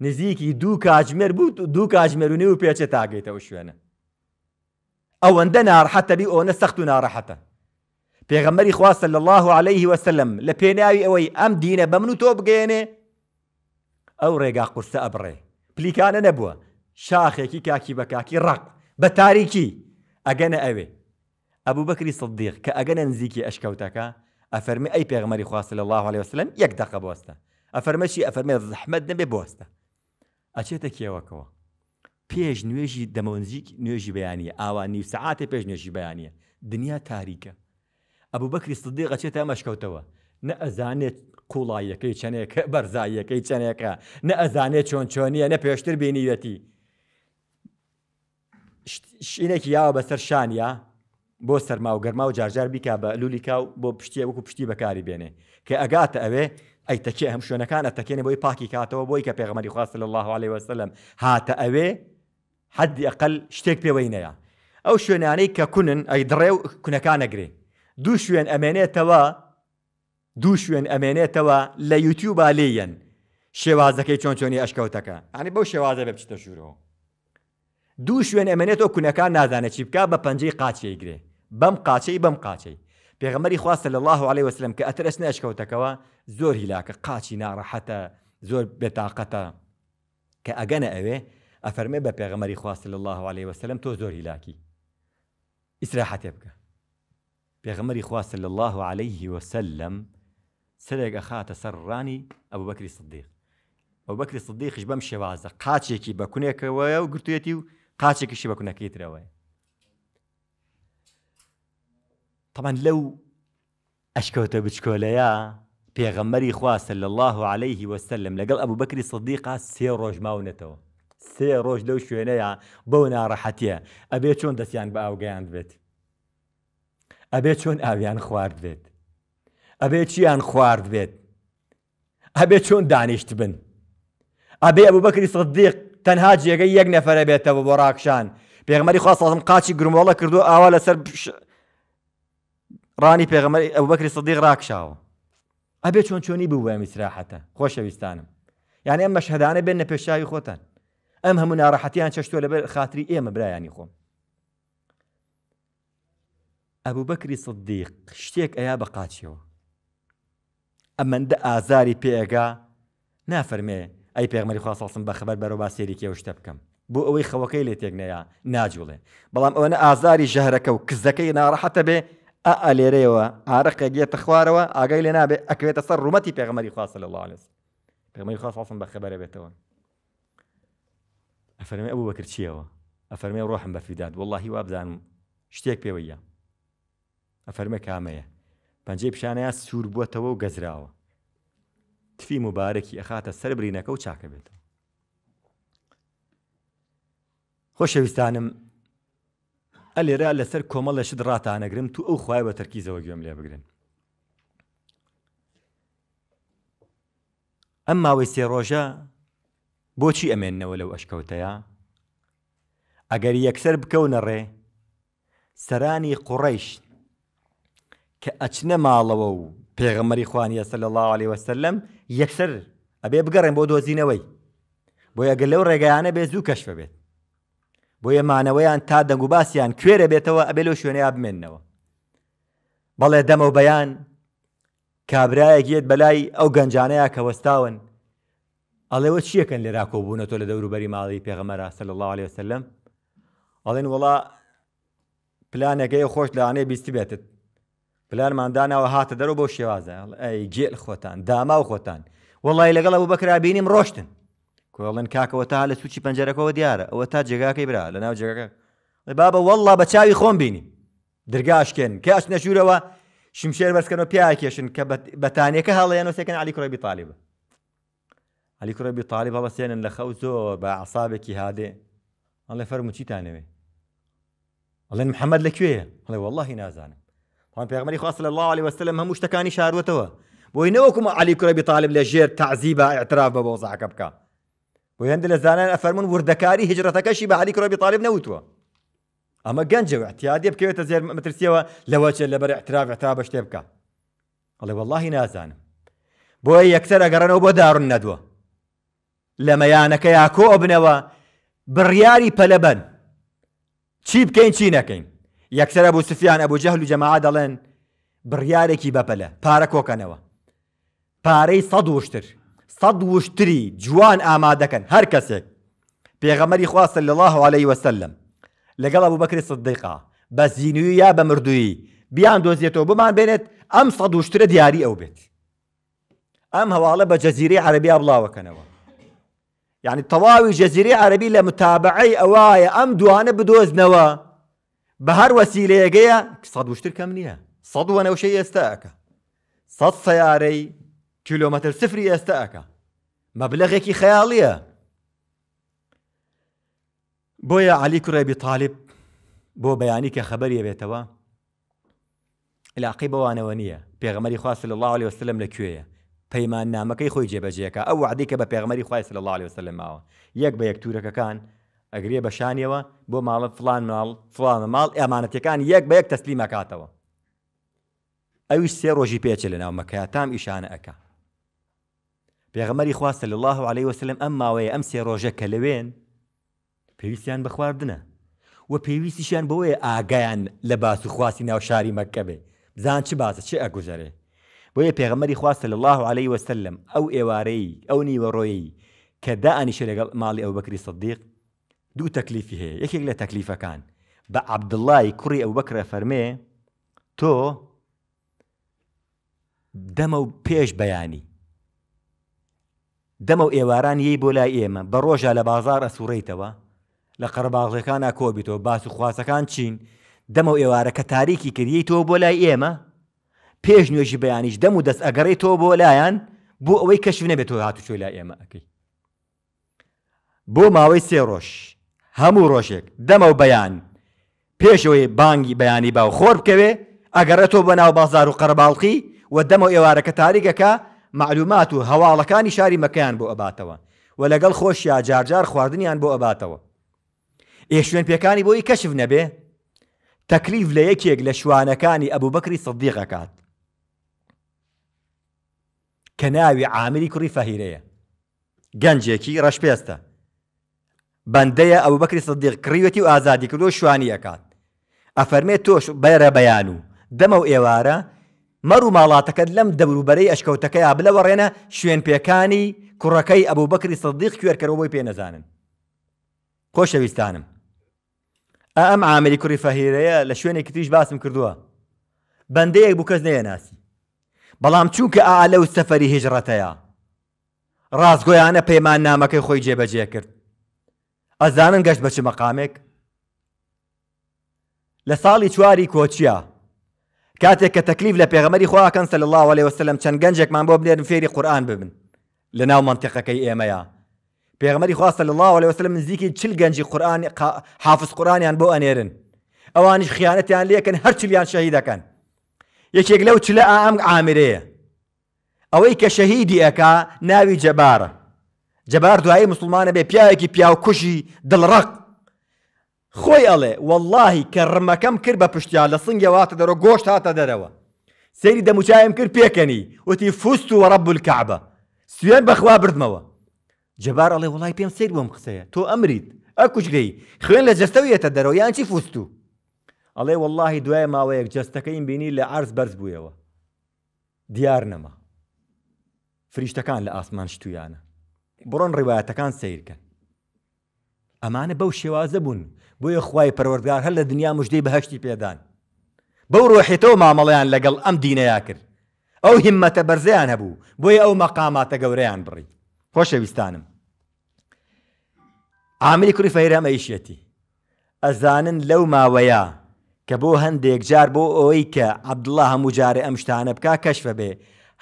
نزیکی دوو دو بوو دوو کاتژمێر و او و او تاگەیتەوە شوێنە حتى ناڕحەتەبی او سەخت نار ناڕەحەتە پێغەمەری خواستە لە الله عليه وسلم لە پێناوی ئەوەی ئەم دینە بە من و تۆ بگەێنێ ئەو ڕێگا قورسە ئەبڕێ پلیکانە نەبووە شاخێکی کاکی بە کاکی ڕق بە تاریکی ئەگەنە ئەوێ ئەبوو بەکری سڵدیق کە ئەگەنە نزیکی ئەشکەوتەکە ئەفەرمی ئەی پێغمەری خواستە لە الله عليه وسلم یەک دەقە بۆستە ئەفەرمەشی ئەفەرمێ زەحمەد نەبێ بۆستە ئەچێتە کێوەکەوە پێش نوێژی دەمەونجی نوێژی بەیانە ئاوان نی سعاتێ پێش نوێژی بەیانە دنیا تاریکە ئەبوو بەکری سدیق ئەچێتە مەشکەوتەوە نە ئەزانێت کوڵایەکەی چنێکە بەرزاییەکەی چنێکە نە ئەزانێت چۆن چۆنیە نە پێشتر بینیەتی شینێکی یاوە بەسەر شانیا بۆ سەرما و گەرما و جارجار بیکا بە لولیکا و بۆ پشتی وەکو پشتی بەکاری بێنێ کە ئەگاتە ئەوێ ئەی تەکێ هەم شوێنەکانە تەکێنێ بۆی پاکی کاتەوە بۆی کە پێغمەری خواست لە الله عليه وسلم هاتە ئەوێ حدی ئەقل شتێک پێوەی نەیە ئەو شوێنانەی کە کونن ئەی دڕێ و کونەکانەگرێ دوو شوێن ئەمێنێتەوە دوو شوێن ئەمێنێتەوە لە یوتیوبا لێن شێوازەکەی چۆن چۆنی ئەشکەوتەکە ئەنی بەو شێوازە بە بچتە ژوورەوە دوو شوێن ئەمێنێتەوە کونەکان نازانە چی بکە بە پەنجەی قاچەیگرێ بەم قاچەی بەم قاچەی پێغەمەری خوا صلی الله عليه وسلم کە ئەتر ئەش نەشکەوتەکەەوە زۆر هیلاکە قاچی ناڕەحەتە زۆر بێتاقەتە کە ئەگەنە ئەوێ ئەفەرمێ بە پێغەمەری خوا صلی الله عليه وسلم تۆ زۆر هیلاکی ئیسراحەتێ بکە پێغەمەری خوا صلی الله عليه وسلم سرێکە خاتە سەر ڕانی ئەو بەکری صدیق ئەو بەکری صدیقش بەم شێوازە قاچێکی بەکونێکەوە و گرتوێتی و قاچێکیشی بەکونەکەی ترەوەی طبعا لەو ئەشکەوتە بچکۆلەیە پێغەمەری خواستە لە الله عليه وسلم لەگەڵ ئەبوو بکری سەدیقا سێ ڕۆژ ماونەتەوە سێ ڕۆژ لەو شوێنەیە بەو ناڕەحەتە ئەبێ چۆن دەستیان بە ئاوگەیان بێت ئەبێ چۆن ئاویان خوارد بێت ئەبێ چیان خوارد بێت ئەبێ چۆن دانیشت بن ئەبێ ئەبوو بکری سەدیق تەنها جێگەی یەک نەفرە بێتەوە بۆ ڕاکشان پێغمەری خواستڵم قاچی گرمۆڵە کردو ئاوا لەسەر ڕانی پێغمە ئەو بەکری سەدیق ڕاکشاوە ئەبێ چۆن چۆنی بووە میسراحەتە خۆشەویستانم یان ئەم مەشهدانە بێن نە پێشاوی خۆتان ئەم هەموو ناڕەحەتیان چەشتۆ لەبەر خاتری ئێمە برایانی خۆم ئەبوو بەکری سەدیق شتێک ئەیا بە قاچیەوە ئەمەندە ئازاری پێگا نافەرمێ ئەی پێغمەری خواسەڵسم خاص اصلا بخبر برو سێریکێ كي بکەم بۆ ئەوەی خەوەکەی لێ تيغنيا ناجوله بلام انا ازاري جهرك وكزكي نار حتى به ئا ئەلێرەوە ئارەقێک گێتە خوارەوە ئاگای لێ نابێت ئەکوێتە سەر ڕومەتی پێغمەری خاصە لە لاڵس پێغمەری خاصڵسم بە خبرە بێتەوە ئەفەرمێ ئەوبوو بەکرچیەوە ئەفەرمێ ڕۆحم بەفیداد وڵی وابزانم شتێک پێوەیە ئەفەرمە کامەیە پەنجەی پیشانەیە سوور بووەتەوە و گەزراوە تفی مبارەکی ئەخاتە سەر برینەکە و چاکە بێتەوە خۆشەویستانم ئە لێرە لەسەر کۆمە لە شت ڕاتانەگرم تو ئەو خخوای بە تەرکیزەوە گوێم لێ بگرن ئەم ماوەی سێ ڕۆژە بۆچی ئەمێننەوە لەو ئەشکەوتەیە ئەگەر یەکسەر بکەونە ڕێ سەرانی قوڕیش کە ئەچنە ماڵەوە و پێغەمەری خوانیە سە لە الله عليه وسلم یەکسەر ئەبێ بگەڕێن بۆ دۆزینەوەی بۆ یەگە لەو ڕێگەیانە بێ زوو کەشفە بێت بۆ یەمانەوەیان تا دەنگوباسیان کوێرە بێتەوە ئەبێ لەو شوێنەیە بمێننەوە بەڵێ دەمەوە بەیان کابراایەکیت بەلای ئەو گەنجانەیە کە وەستاون ئەڵێوە چیەکەن لێ راکۆبوونە تۆ لە دەوروبەری ماڵی پێغەمەرا سەل الله عليه وسلم ئەڵێن وڵا پلانەکەی خۆش لە ئاانەیە بیستی بێتت پلانماندانەوە هاتە دەرەوە بۆ شێوازە ئەی گێل خۆتان داما و خۆتان وڵی لەگەڵ ئەو بەکرابینیم ڕۆشتن كوالن كاكا وتا على سوتشي بنجره كو ديارا وتا جيغا كيبرا لنا جيغا بابا والله بشاوي خون بيني درغاش كان كاش نشوره و شمشير بس كانوا بياكي عشان كبت بتانيه كهلا يعني علي كربي طالب علي كربي طالب الله سين ان لخوزو باعصابك هادي الله فرمو شي ثاني الله محمد لكوي الله والله نازان طبعا بيغمر يخو صلى الله عليه وسلم هم مشتكاني شهر وتوا وينوكم علي كربي طالب لجير تعذيبه اعتراف بوضع كبكه بۆ هەند لە زانان ئەفەرمون وردەکاری هجرەتەکەشی بە علی کڕۆبی تاالب نەوتوە ئەمە گەنجەوە احتیادی بکەوێتە زێر مەترسیەوە لەوەچێ لەبەر احتراف احتا بە شتێ بکە ئەڵێ واللهی نازانم بۆیە یەکسەر ئەگەڕنەوە بۆ دارون نەدووە لە مەیانەکە یا کۆ بنەوە بڕیاری پەلەبەن چی بکەین چی نەکەین یەکسرە بۆ سفیان ئەبوو جەهل و جەماع دەڵێن بڕیارێکی بەپەلە پارە کۆکەنەوە پارەی سەد وشتر صد وشتري جوان ئامادەکەن هەر کەسێک پێغەمەری خواستە لە الله عليه وسلم لقال أبو بكر صدقا بە زینوی یا بە مردووی بیان بينت أم بێنێت ئەم سەد وشترە دیاری ئەو بێت ئەم هەواڵە بە جەزیری عربیا بڵاوەکەنەوە یعنی تەواوی جەزیری عربی لە متابعی ئەوایە ئەم دوانە بدۆزنەوە بە هەر وەسیلەیەگەیە صد وشتر كم نيا صد وانا وشي يستاك صد سياري کیلۆمەتر سفری ئێستا ئەکە مەبلەغێکی خەیاڵیە بۆیە علی کوڕێبی تاالب بۆ بەیانی کە خەبەریە بێتەوە علاقی بەوانەوە نییە پێغمەری خواست لە الله عليه وسلم لەکوێیە پەیمان نامەکەی خۆی جێبەجێەکە ئەو عادی کە بە پێغمەری خوایست لە الله عليه وسلم ماوە یەک بە یەک تورەکەکان ئەگرێ بەشانیەوە بۆ ماڵە فلان ماڵ فلانە ماڵ ئەمانەتەکان یەک بە یەک تەسلیمەکاتەوە ئەویش سێ ڕۆژی پێچە لە ناو مەکەیە تام ئیشانە ئەەکە پێغەمەری خواستە لە الله عليه وسلم ئەم ماوەیە ئەم سێ ڕۆژە کە لەوێن پێویستیان بە خواردنە و پێویستیشان بۆیە ئاگایان لە باس و خواستی ناو شاری مەکەبێ زان چ باسە چ ئەگوزارێ بۆیە پێغەمەری خواستە لە الله عليه وسلم ئەو ئێوارەی ئەو نیوەڕۆیی کە دائنیشە لەگەڵ ماڵی ئەو بەکری صدیق دوو تەکلیفی هەیە یەکێک لە تەکلیفەکان بە عبدڵی کوڕی ئەو بەکرە فەرمێ تۆ دەمە و پێش بەیانی دەمە و ئێواران یەی بۆ لای ئێمە بە ڕۆژە لە بازار ئەسوڕیتەوە لە قەرباغەکان ئاکۆبیتەوە باس و خواسەکان چین دەمە و ئێوارە کە تاریکی کردی تۆ بۆ لای ئێمە پێش نوێژی بەیانیش دەم و دەست ئەگەڕی تۆ بۆ لایەن بۆ ئەوەی کەشف نەبێت تۆ هاتوچۆی لای ئێمە ئەەکەی بۆ ماوەی سێ ڕۆژ هەموو ڕۆژێک دەمە و بەیان پێشەوەی بانگی بەیانی باو خۆر بکەوێ ئەگەڕێت تۆ بە ناو بازار و قەرباڵقی و دەمە و ئێوارەکە تاریگەکە معلومات و هەواڵەکانی شاری مەکەیان بۆ ئەباتەوە و لەگەڵ خۆشیا جارجار خواردنیان بۆ ئەباتەوە ئێ شوێن پێکانی بۆی کەشف نەبێ تەکلیف لە یەکێک لە شوانەکانی ئەبوو بەکری سەدیقەکات کە ناوی عاملی کوڕی فەهیرەیە گەنجێکی ڕەشپێستە بەندەیە ئەو بەکری سەدیق کڕیوەتی و ئازادی کردو شوانی ئەکات ئەفەرمێت تۆش بەرە بەیان و دەمە و ئێوارە مەڕ و ماڵاتەکەت لەم دەوروبەرەی ئەشکەوتەکەی بلەوە ڕێنە شوێن پێکانی کوڕەکەی ئەبوو بەکری سەدیق کوێرکەەوەی پێنەزانن خۆشەویستانم ئەم عاملی کوڕی فەهیرەیە لە شوێنێکی تریش باسم کردووە بەندەیەک بوو کەس نەیە ناسی بەڵام چووکە ئا لەو سەفەری هێژڕەتەیە ڕاستگۆیانە پەیمان نامەکەی خۆی جێبەجێ کرد ئەزانن گەشت بەچ مەقامێک لە ساڵی چواری کۆچیە کاتێک کە تەکلیف لە پێغەمەری خواکەن سە الله عليه وسلم چەند گەنجێکمان بۆ بنێرن فێری قورآن ببن لە ناو منتیقەکەی ئێمەیە پێغەمەری خواستە لە الله عليه وسلم نزیکی چل گەنجی قورآن حافظ قورانیان بۆ ئەنێرن ئەوانش خیانەتیان لێکن هەر چلیان شەهید دەکەن یەکێک لەو چلە ئام عامرەیە ئەوەی کە شەهیدی ئەکا ناوی جەبارە جەبار دوایی مسلمانە بێ پیاوێکی پیا و کوشی دڵڕق خۆی ئەڵێ واللهی کە ڕمەکەم کرد بە پشتیا لە سنگەواتە دەرۆ گۆشت هاتە دەرەوە سەیری دەموچایم کرد پێکەنی وتی فوست و وەڕەبول کعبە سوێن بەخوا بردمەوە جەبار ئەڵێ وڵای پێم سیر بۆم قسەیە تۆ ئەمریت ئەکوچگەی خوێن لە جەستەویێتە دەرەوە یان چی فوست و ئەڵێ واللهی دوای ماوەیەک جەستەکەیم بینی لە ئارز بەرز بوویەوە دیار نەما فریشتەکان لە ئاسمان شتویانە بڕۆن ڕێوایەتەکان سیرکەن ئەمانە بەو شێوازە بوون بۆیە خی پەروەردگار هەر لە دنیا مژدەی بەهشتی پێدان بەو ڕۆحێتەوە مامەڵیان لەگەڵ ئەم دینەیا کرد ئەو هیمەتە بەرزیان هەبوو بۆیە ئەو مەقاماتە گەورەیان بڕی خۆشەویستانم ئامری کوری فەیرەم ئەیشێتی ئەزانن لەو ماوەیە کە بۆ هەندێک جار بۆ ئەوەی کە عبدڵە هەموو جارێ ئەم شتانە بک کەشفە بێ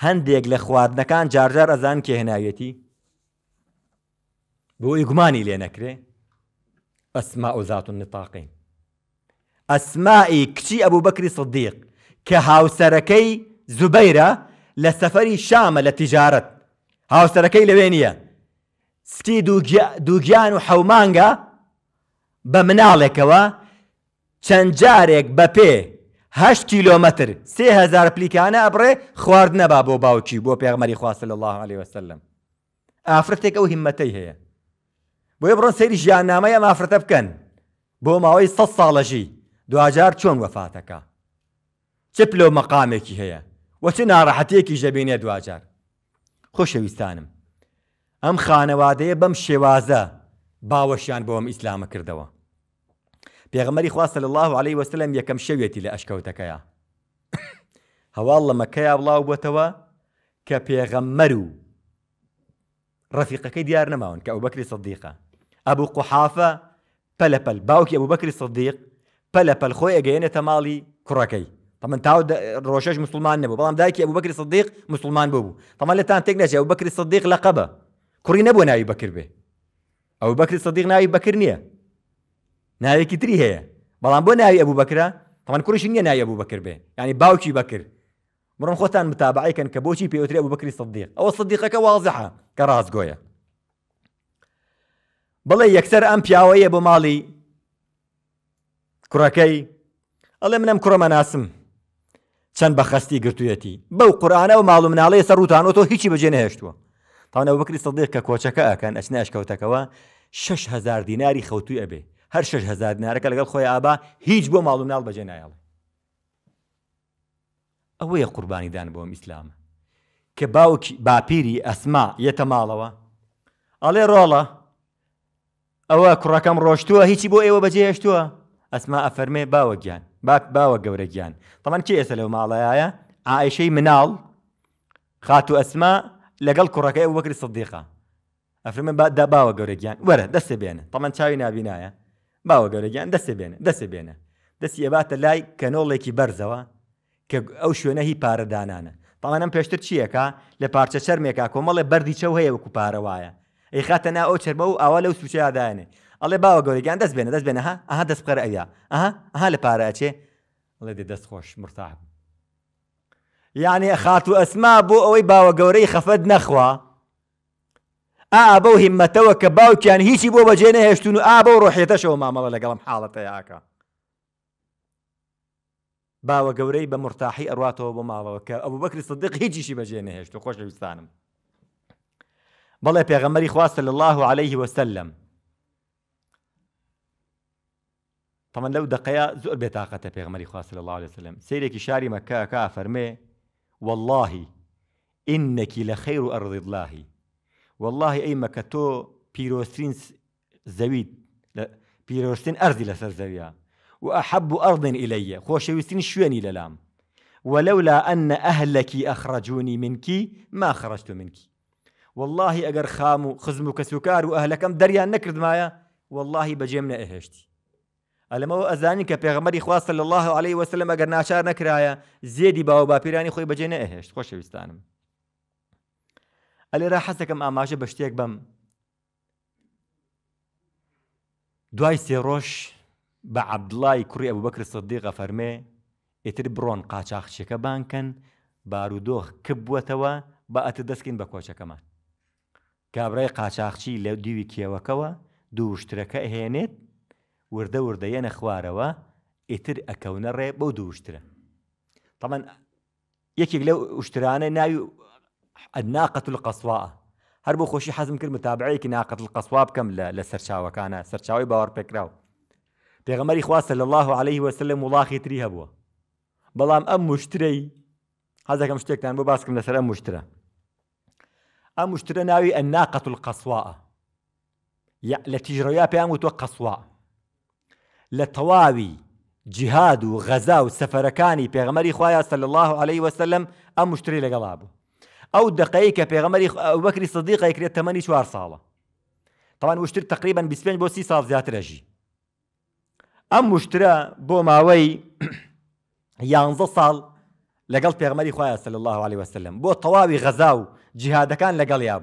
هەندێک لە خواردنەکان جارجار ئەزان کێهناوێتی بۆ ئەوی گومانی لێ نەکرێ ئەسما و زات و نفاقین ئەسمایی کچی ئەبوو بەکری سدیق کە هاوسەرەکەی زوبەیرە لە سەفەری شامە لە تیجارەت هاوسەرەکەی لەوێ نییە سکی دووگیان و حەومانگە بە مناڵێکەوە چەند جارێک بە پێه کیلۆمەتر سهزار پلیکانە ئەبڕێ خواردنەبا بۆ باوکی بۆ پێغمەری خواستە لە الله عليه وسلم ئافرەتێک ئەو هیمەتەی هەیە بۆیە بڕۆن سەیری ژیاننامە ئە مافرەتە بکەن بۆ ماوەی سە ساڵەژی دوجار چۆن وەفاتەکە چ پلۆ مەقامێکی هەیە وەچ ناڕەحەتەیەکی ژەبینێ دوجار خۆشەویستانم ئەم خانەوادەیە بەم شێوازە باوەشیان بۆم ئیسلامە کردەوە پێغمەری خواستە لە الله عليه وسلم یەکەم شەوێتی لە ئەشکەوتەکەیە هەواڵ لە مەکەیا بڵاو بۆتەوە کە پێغەممەر و ڕەفیقەکەی دیار نەماون کە ئەو بەکری سەدیقە ابو قحافه بلبل باوكي ابو بكر الصديق بلبل خوي اجينا تمالي كركي طبعا تاو روشاش مسلمان نبو طبعا دايكي ابو بكر الصديق مسلمان بوبو طبعا لتان تكناش ابو بكر الصديق لقبه كوري نبو نايب بكر به ابو بكر الصديق نايب بكر نيا نايب كتري هيا بلان بو نايب ابو بكر طبعا كوري شنيا نايب ابو بكر به يعني باوكي بكر مرون خوتان متابعي كان كبوشي بيوتري ابو بكر الصديق او الصديقه كواضحه كراس جويا بڵێ یەکسەر ئەم پیاوەیە بۆ ماڵی کوڕەکەی ئەڵێ منم کوڕەمە ناسم چەند بە خەستی گرتوویەتی بەو قورآانە و ماڵ مناڵەیە سەر وتانۆ هیچی بەجێ نهێشتووە تاوانە بکری سەدیق کە کۆچەکە ئەکەن ئەچنە ئەشکەوتەکەوە 6هزار دیناری خەوتوی ئەبێ هەر 6هزار دینارەکە لەگەڵ خۆی ئابا هیچ بۆ ماڵ مناڵ بەجێ نایڵێ ئەوەیە قوربانیدان بۆم ئیسلامە کە باوکی باپیری ئەسما یەتە ماڵەوە ئەڵێ ڕۆڵە ئەوە کوڕەکەم ڕۆشتووە هیچی بۆ ئێوە بەجێشتووە ئەسما ئەفەرمێ باوە گیان باک باوە گەورە گیان تەمان کی ئێستا لەو ماڵایە ئایشەی مناڵ خات و ئەسما لەگەڵ کوڕەکەی وەکری سەدیقا ئەفرمە بادا باوە گەورە گیان وەرە دەستێ بێنە تەمان چاوی نبیایە باوە گەورە گیان دەستێ بێنە دەستێ بێنە دەستی ئەباتە لای کەنۆڵێکی بەرزەوە کە ئەو شوێنە هی پارەدانانە تەمانم پێشتر چیەکە لە پارچە چەرمێکا کۆمەڵێ بەردی چە هەیە وەکو پارەوایە ئەی خاتە نا ئەو چرمە و ئاوا لەو سوچیادانێ ئەڵێ باوە گەوریگەیان دەست بێنە دەست بێنەها ئەها دەست قەر ئەیا ئەها ئەها لە پارەچێ ئەڵێ دێ دەست خۆش مرتاب یعنی خات و ئەسما بۆ ئەوەی باوە گەورەی خەفەت نەخوا ئا بەو هیمەتەوە کە باوکیان هیچی بۆ بەجێ نەهێشتون و ئا بە و ڕۆحێتەشەوە مامەڵە لەگەڵم حاڵەتەیاکە باوە گەورەی بە مرتاحی ئەڕاتەوە بۆ ماڵەوە کە ئەو بەکری سدق هیچیشی بەجێ نەهێشت و خۆشەویستانم بەڵێ پێغەمەری خواستە صلى الله عليه وسلم طبعا لو دقيا زور بێتاقەتە پێغمەری خواستە صلى الله عليه وسلم سيرك شاري مكة كافر واللهی والله إنك لخير أرض الله والله أي مكة تو تۆ زويد زەویت پیرۆستین ئەرزی لەسەر زەویە و ئەحب و ئەڵدن ئیلەیە للام ولولا أن أهلك أخرجوني منك ما خرجت منك واللهی ئەگەر خام و خزم و کەسوکار و ئەهلەکەم دەریان نەکردمایە واللهی بەجێم نەئهێشتی ئەلمەوە ئەزانین کە پێغمەری خواستە لە الله عليه وسلم ئەگەر ناچار نەکرایە زێدی باوە باپیرانی خۆی بەجێ نەئهێشت خۆشەویستانم ئەلێرا حەسەکەم ئاماژە بە شتێک بەم دوای سێ ڕۆژ بە عەبدڵای کوڕی ئەو بەکر سەدیقە فەرمێ ئێتر بڕۆن قاچاخچەکە بانکەن بارودۆخ کبووەتەوە بە ئەتە دەستکەین بە کۆچەکەمان گابرای قاچاقچی لە دیوی کێوەکەوە دووشترەکە ئەهێنێت وردە وردە یەنە خوارەوە ئیتر ئەکەونە ڕێ بۆ دووشترە تەمەەن یەکێک لەو شترانە ناوی ئەناقەت لە قەسوا هەر بۆ خۆشی حەزم کرد متابعەیەکی ناقەت قەسوا بکەم لە سەرچاوەکانە سەرچاوی باوەڕپێکراوە پێغەمەری خواستە لە الله عليه وسلم وڵاخی تری هەبووە بەڵام ئەم مشتری حەزەکەم شتێکتان بۆ باسکەم لەسەر ئەم مشترە أمش ناوي الناقة القصواء يا التي جريا بيام قصواء لتواوي جهاد وغزا وسفركاني بيغمري خويا صلى الله عليه وسلم أم مشتري لقلابه أو دقيقة بيغمري أبو بكر الصديق يكريت 8 شوار صالة طبعا مشتر تقريبا بسبين بوسي سي زيادة رجي أم مشترى بو ماوي [clears throat] يانزصال لقلت بيغمري خوايا صلى الله عليه وسلم بو طواوي غزاو جهاد جهادەکان لەگەڵیا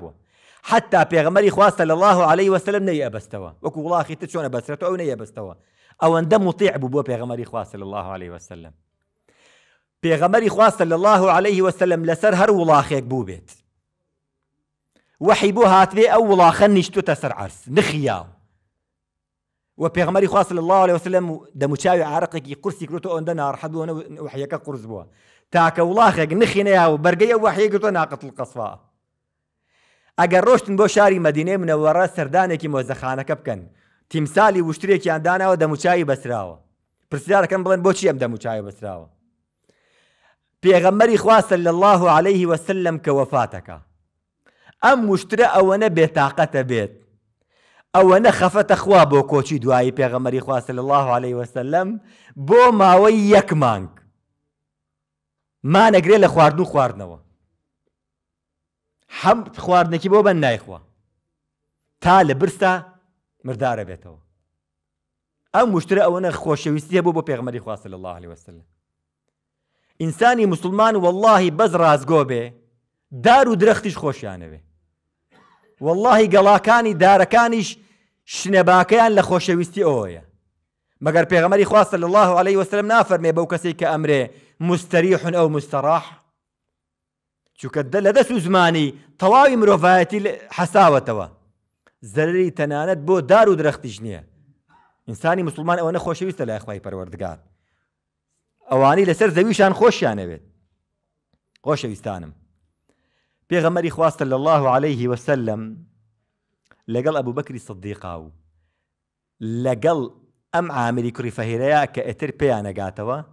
حتى حتا پێغمەری خواص صلى الله عليه وسلم نەی ئەبستەوە وەکو وڵاخی او چۆنە بەسرێتەوە ئەو او ئەوەندە مطیع بوو بۆ پێغمەری خواص صلى الله عليه وسلم پێغەمەری خواص صلى الله عليه وسلم لسر هر هەر وڵاخێک بوو بێت وحی بۆ او ولا خني شتو تسر عرس نخيا و پێغمەری خواست صلى الله عليه وسلم دەموچاوی عرقێکی قرسی کرۆتە ئەوەندە ناڕحەبووەوە وحیەکە قرس بووە تاکە وڵاخێک نخینەیە و بەرگەیە وەحەیەگرتۆ ناقتل قەسوا. ئەگەر ڕۆشتن بۆ شاری مەدینێ منەوەڕە سەردانێکی مۆزەخانەکە بکەن تیمسای وشترێکیان داناوە دەموچایی بەسراوە پرسیارەکەم بڵێن بۆچی ئەم دەموچایی بەسراوە. پێغەمەری خواسە لە الله عليه وسلم کە وەفاتەکە. ئەم مشترە ئەوەنە بێتاقەتە بێت. ئەوەنە خەفەتە خوا بۆ کۆچی دوایی پێغەمەری خواسە لە الله عليه وسلم بۆ ماوەی یەک مانگ. مانەگرێت لە خواردن و خواردنەوە هەم خواردنەکی بۆ بەن نایخوا تا لە برستا مردارە بێتەوە ئەم مشترە ئەوەنە خۆشەویستیە بۆ بۆ پێغمەری خواست لە الله عليه وسلم ئینسانی مسلمان واللهی بەز ڕازگۆ بێ دار و درەختیش خۆشیانەوێ واللهی گەڵاکانی دارەکانیش شنەباکەیان لە خۆشەویستی ئەوەیە مەگەر پێغمەری خواستە لە الله عليه وسلم نافەرمێ بەو کەسی کە ئەمرێ مستريح أو مستراح چونکە لەدەست و زمانی تەواوی مرۆڤایەتی حساوة توا تەنانەت تنانت بو دارو درخت جنيه انساني مسلمان ئەوە نەخۆشەویستە لای خخوای پەروەردگار ئەوانی خوش زەویشان خۆشیانەوێت خۆشەویستانم پێغەمەری خواستە صلى الله عليه وسلم لقل ابو بكر الصديق لقل ام ئەم عامری کوڕی كاتر بيانا قاتوا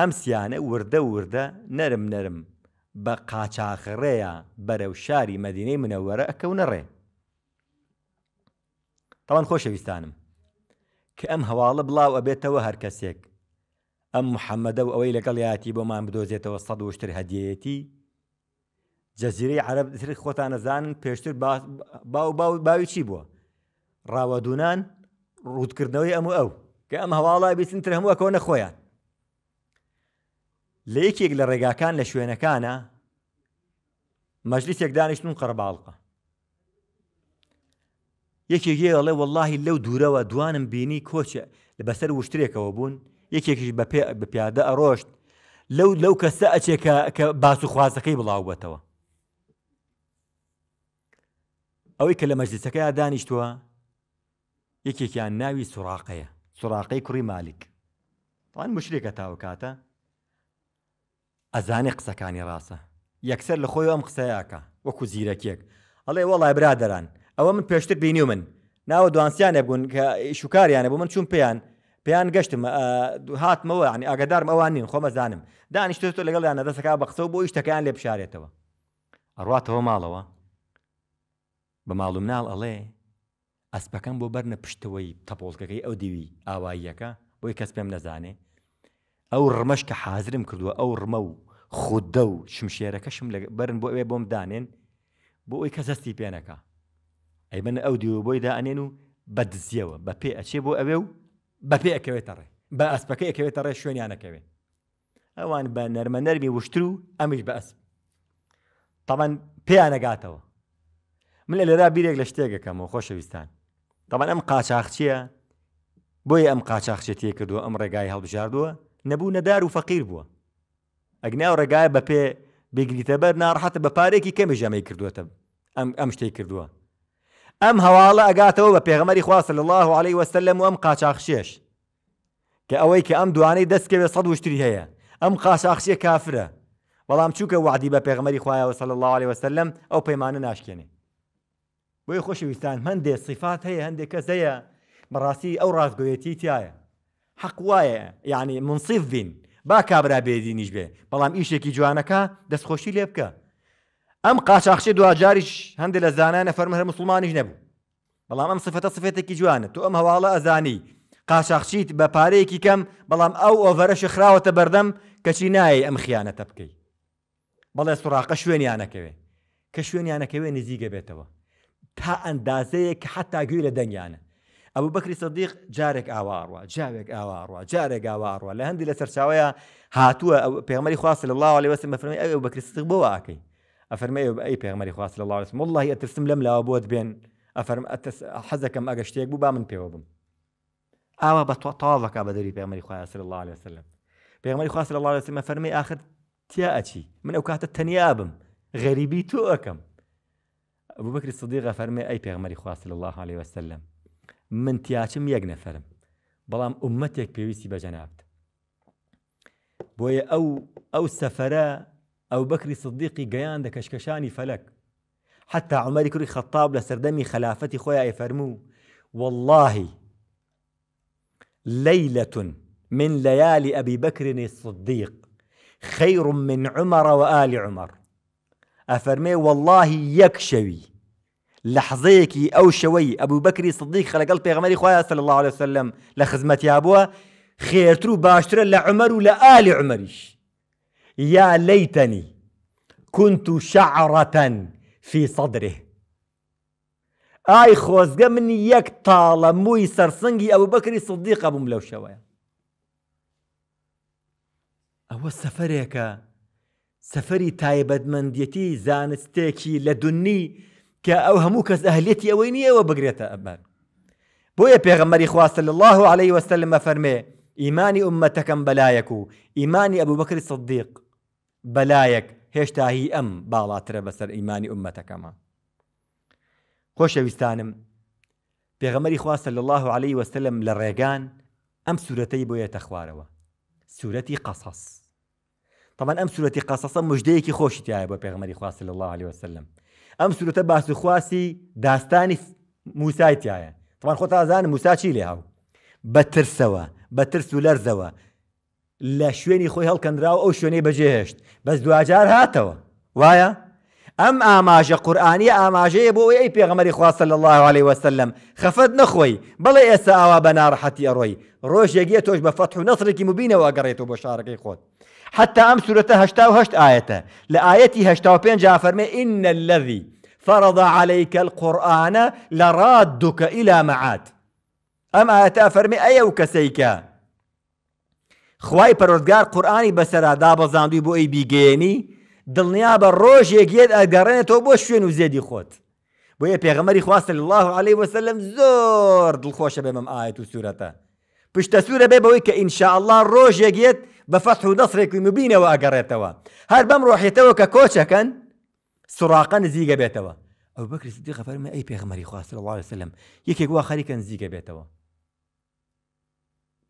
ئەم سیانە وردە وردە نەرم نەرم بە قاچاخڕەیە بەرەو شاری مەدینەی منەوەرە ئەکەونە ڕێ تاوان خۆشەویستانم کە ئەم هەواڵە بڵاو ئەبێتەوە هەر کەسێک ئەم محەممەدە و ئەوەی لەگەڵ یاتی بۆمان بدۆزێتەوە سەد وشتر هەدیەتی جەزیرەی عرب تر خۆتان نەزانن پێشتر باو باو باوی چی بووە ڕاوەدونان ڕوودکردنەوەی ئەمو ئەو کە ئەم هەواڵای بیستن تر هەموو ئەکەوە نەخۆیان لە یەکێک لە ڕێگاکان لە شوێنەکانە مەجلیسێک دانیشتن قەرباڵقە یەکێکێ ئەڵێ واللهی لەو دوورەوە دوانم بینی کۆچە لە بەسەر وشترێکەوە بوون یەکێکیش بە پیادە ئەڕۆشت لەو لەو کەسە ئەچێ کە باسوخوازەکەی بڵاوبەتەوە ئەوەی کە لە مەجلیسەکەی دانیشتووە یەکێکیان ناوی سوراقەیە سوراقەی کوڕی مالک. ئەوان مشرێکە تاوکاتە ئەزانێ قسەکانی ڕاستە یەکسەر لە خۆی ئەم قسەیەکە وەکو زیرەکێک ئەڵێ وەڵای برادران ئەوە من پێشتر بینی و من ناوە دوانسیانە بوون کە شوکاریانە بوو من چون پێیان پێیان گەشتم هاتمەوە ینی ئاگدارم ئەوان نین خۆمە زانم دانیشتێت لەگەڵیان دەسەکە بە قسەەوە بۆ شتەکەیان لێ بشارێتەوە ئەڕاتەوە ماڵەوە بە ماڵوم ناڵ ئەڵێ ئەسپەکەم بۆ بەرنە پشتەوەی تەپۆڵکەکەی ئەو دیوی ئاواییەکە بۆی کەس پێم نەزانێ ئەو ڕمەش کە حازرم کردووە ئەو ڕمە و خوددە و شمشێرەکەشم بەرن بۆ ئەوێ بۆم دانێن بۆ ئەوی کە زەستی پێنەکە ئەی بن ئەو دیوە بۆی دانێن و بە دزیەوە بە پێ ئەچێ بۆ ئەوێ و بە پێ ئەکەوێتە ڕێ بە ئەسپەکەی ئەکەوێتە ڕێ شوێنیانەکەوێ ئەوان بە نەرمە نەرمی وشتر و ئەمیش بە ئەسب تەمان پێیانەگاتەوە من لە لەرا بیرێک لە شتێکەکەمەوە خۆشەویستان تەمان ئەم قاچاخچیە بۆیە ئەم قاچاخچێتیە کردووە ئەم ڕێگای هەڵبژاردووە نەبوو نەدار و فەقیر بووە ئەگنا و ڕێگایە بە پێ بگریتە بەر ناڕحەتە بە پارێکی کەمی ژەمەی کردووەتە ئەم ئەم شتەی کردووە ئەم هەواڵە ئەگاتەوە بە پێغمەری خواستە لە الله عليه وسلم و ئەم قاچاخشێش کە ئەوەی کە ئەم دوانەی دەستکەوێ سەد وشتری هەیە ئەم قاساخشیە کافرە بەڵام چووکە وعدی بە پێغمەری خوایەوە سەل الله عليه وسلم ئەو پەیمانە ناشکێنێ بۆی خۆشەویستان هەندێ سیفات هەیە هەندێک کەس هەیە بەڕاستی ئەو ڕازگوێتی تایە حەق وایە یعنی منصف بین با کابرا بێدینیش بێ بەڵام ئیشێکی جوانەکە دەستخۆشی لێ بکە ئەم قاچاخشی دوجاریش هەندێک لە زانانە فەرمەهر مسلمانیش نەبوو بەڵام ئەم سفەتە سفێتێکی جوانە تو ئەم هەواڵە ئەزانی قاشاخشیت بە پارەیەکی کەم بەڵام ئەو ئۆڤەرەش خراوەتە بەردەم کەچی نایە ئەم خیانەتە بکەی بەڵێ سوراقە شوێنیانەکەوێ کە شوێنیانەکەوێ نزیگە بێتەوە تا ئەندازەیە کە حتا گوێ لە دەنگیانە ابو بكر صديق جارك اوار جارك اوار جارك اوار لە هندي لا سەرچاوەیە هاتوا پێمەری خواست الله لەوەس مەفرمی ئەو بەکری سق بۆواکەی ئەفەرمە ئەی پێمەری خواست لە الله عليه وسلم والله لاوە بۆت بێن ئەفەرم حەزەکەم ئەگە شتێک بوو با من پێوە بم ئاوا بە تۆ تاڵەکە بە دەری پێمەری خواست الله عليه وسلم پێمەری خواست لە الله وسلم فەرمی آخر تیا ئەچی من ئەو التنيابم غريبي بم غەریبی تۆ ئەەکەم بکری سدیغ فەرمی ئەی پێغمەری الله عليه وسلم من تیاچم یەک نەفەرم بلام عومەتێک پێویستی بە بجناب بۆیە او أو سەفەرە ئەو بەکری صدیقی گەیان دكشكشاني فلك حتى عمر عمەری کوری لسردمي خلافتي خويا خەلافەتی والله ليلة من ليالي أبي بكر الصديق خير من عمر وآل عمر أفرمي والله يكشوي او شوي ابو بكر الصديق خلق قلبي پێغمەری خويا صلى الله عليه وسلم لخزمتي خزمەتیا بووە خێرتر و باشترە لە عمەر و لە ئالی كنت شعرة في صدره اي خوز من یەک تاڵە مووی ابو بكر الصديق ابو ملو لەو او ئەوە سفري تايبد من ديتي زانستيكي لدني کە ئەو هەموو کەس ئەهلێتی ئەوەی نیەوە بگرێتە ابان بویا پێغەمەری خواستە صلی الله عليه وسلمە فەرمێ ئیمانی عمەتەکەم بەلایەک و ابو بکر صدیق بەلایەک هشتا هی ئەم باڵاترە بەسەر ئیمانی عمەتەکەمە خۆشەویستانم پێغەمەری خواستە صلی الله عليه وسلم سلم ڕێگان ام سورتی بویا خوارەوە سورتی قصص طبعا ام سوورەتی قصص مژدەیەکی خۆشی تایە بە پێغمەری خواست صلی الله عليه وسلم ئەم سروتە باسوخواسی داستانی موسایتیایە تەوان خۆ تازانە موساچی لێ هاو بە ترسەوە بە ترس و لەرزەوە لە شوێنی خۆی هەڵکەندراوە ئەو شوێنەی بەجێهێشت بەس دوجار هاتەوە وایە؟ ئەم ئاماژە قورآانی ئاماژەیە بۆ ئەی پێغمەری خواستە لە الله عليه وسلم خەفەت نەخۆی بڵێ ئێستا ئاوا بە ناڕحەتی ئەڕۆی ڕۆژێکگیە تۆش بە فەتح و نەسرێکی مبینەوە گەڕێتەوە بۆ شارەکەی خۆت حتى ئەم سورەتە هشتا و هەشت ئاەتە لە ئاەتی هشتا و پێنج ئافەرمێ إن الذي فرض عليك القرآن لرادك إلى معاد ئەم ئاەتە فەرمی ئەیە و کەسەیکە خی پەرۆزگار قورآانی بەسەرادا بەزاندوی بۆ ئەی بیگەێنی دڵنیا بە ڕۆژێک گێت ئەگەڕێنێتەوە بۆ شوێن و زێدی خۆت بۆیە پێغەمەری خواستە الله عليه وسلم زۆر دڵخۆشە بێ مەم ئاەت و سوورەتە پشتە سوورە بێ بەوەی کە ئینشاءله ڕۆژێک گێت بە فەح و دەسڕێکی مبینەوە ئەگەڕێتەوە هەر بەم ڕۆحێتەوە کە کۆچەکەن سوراقە نزیگە بێتەوە ئەو بەکری دی خەفەرمە ئەی پێغمەری خواست الله وسلم یەکێک وا خەریکە نزیگە بێتەوە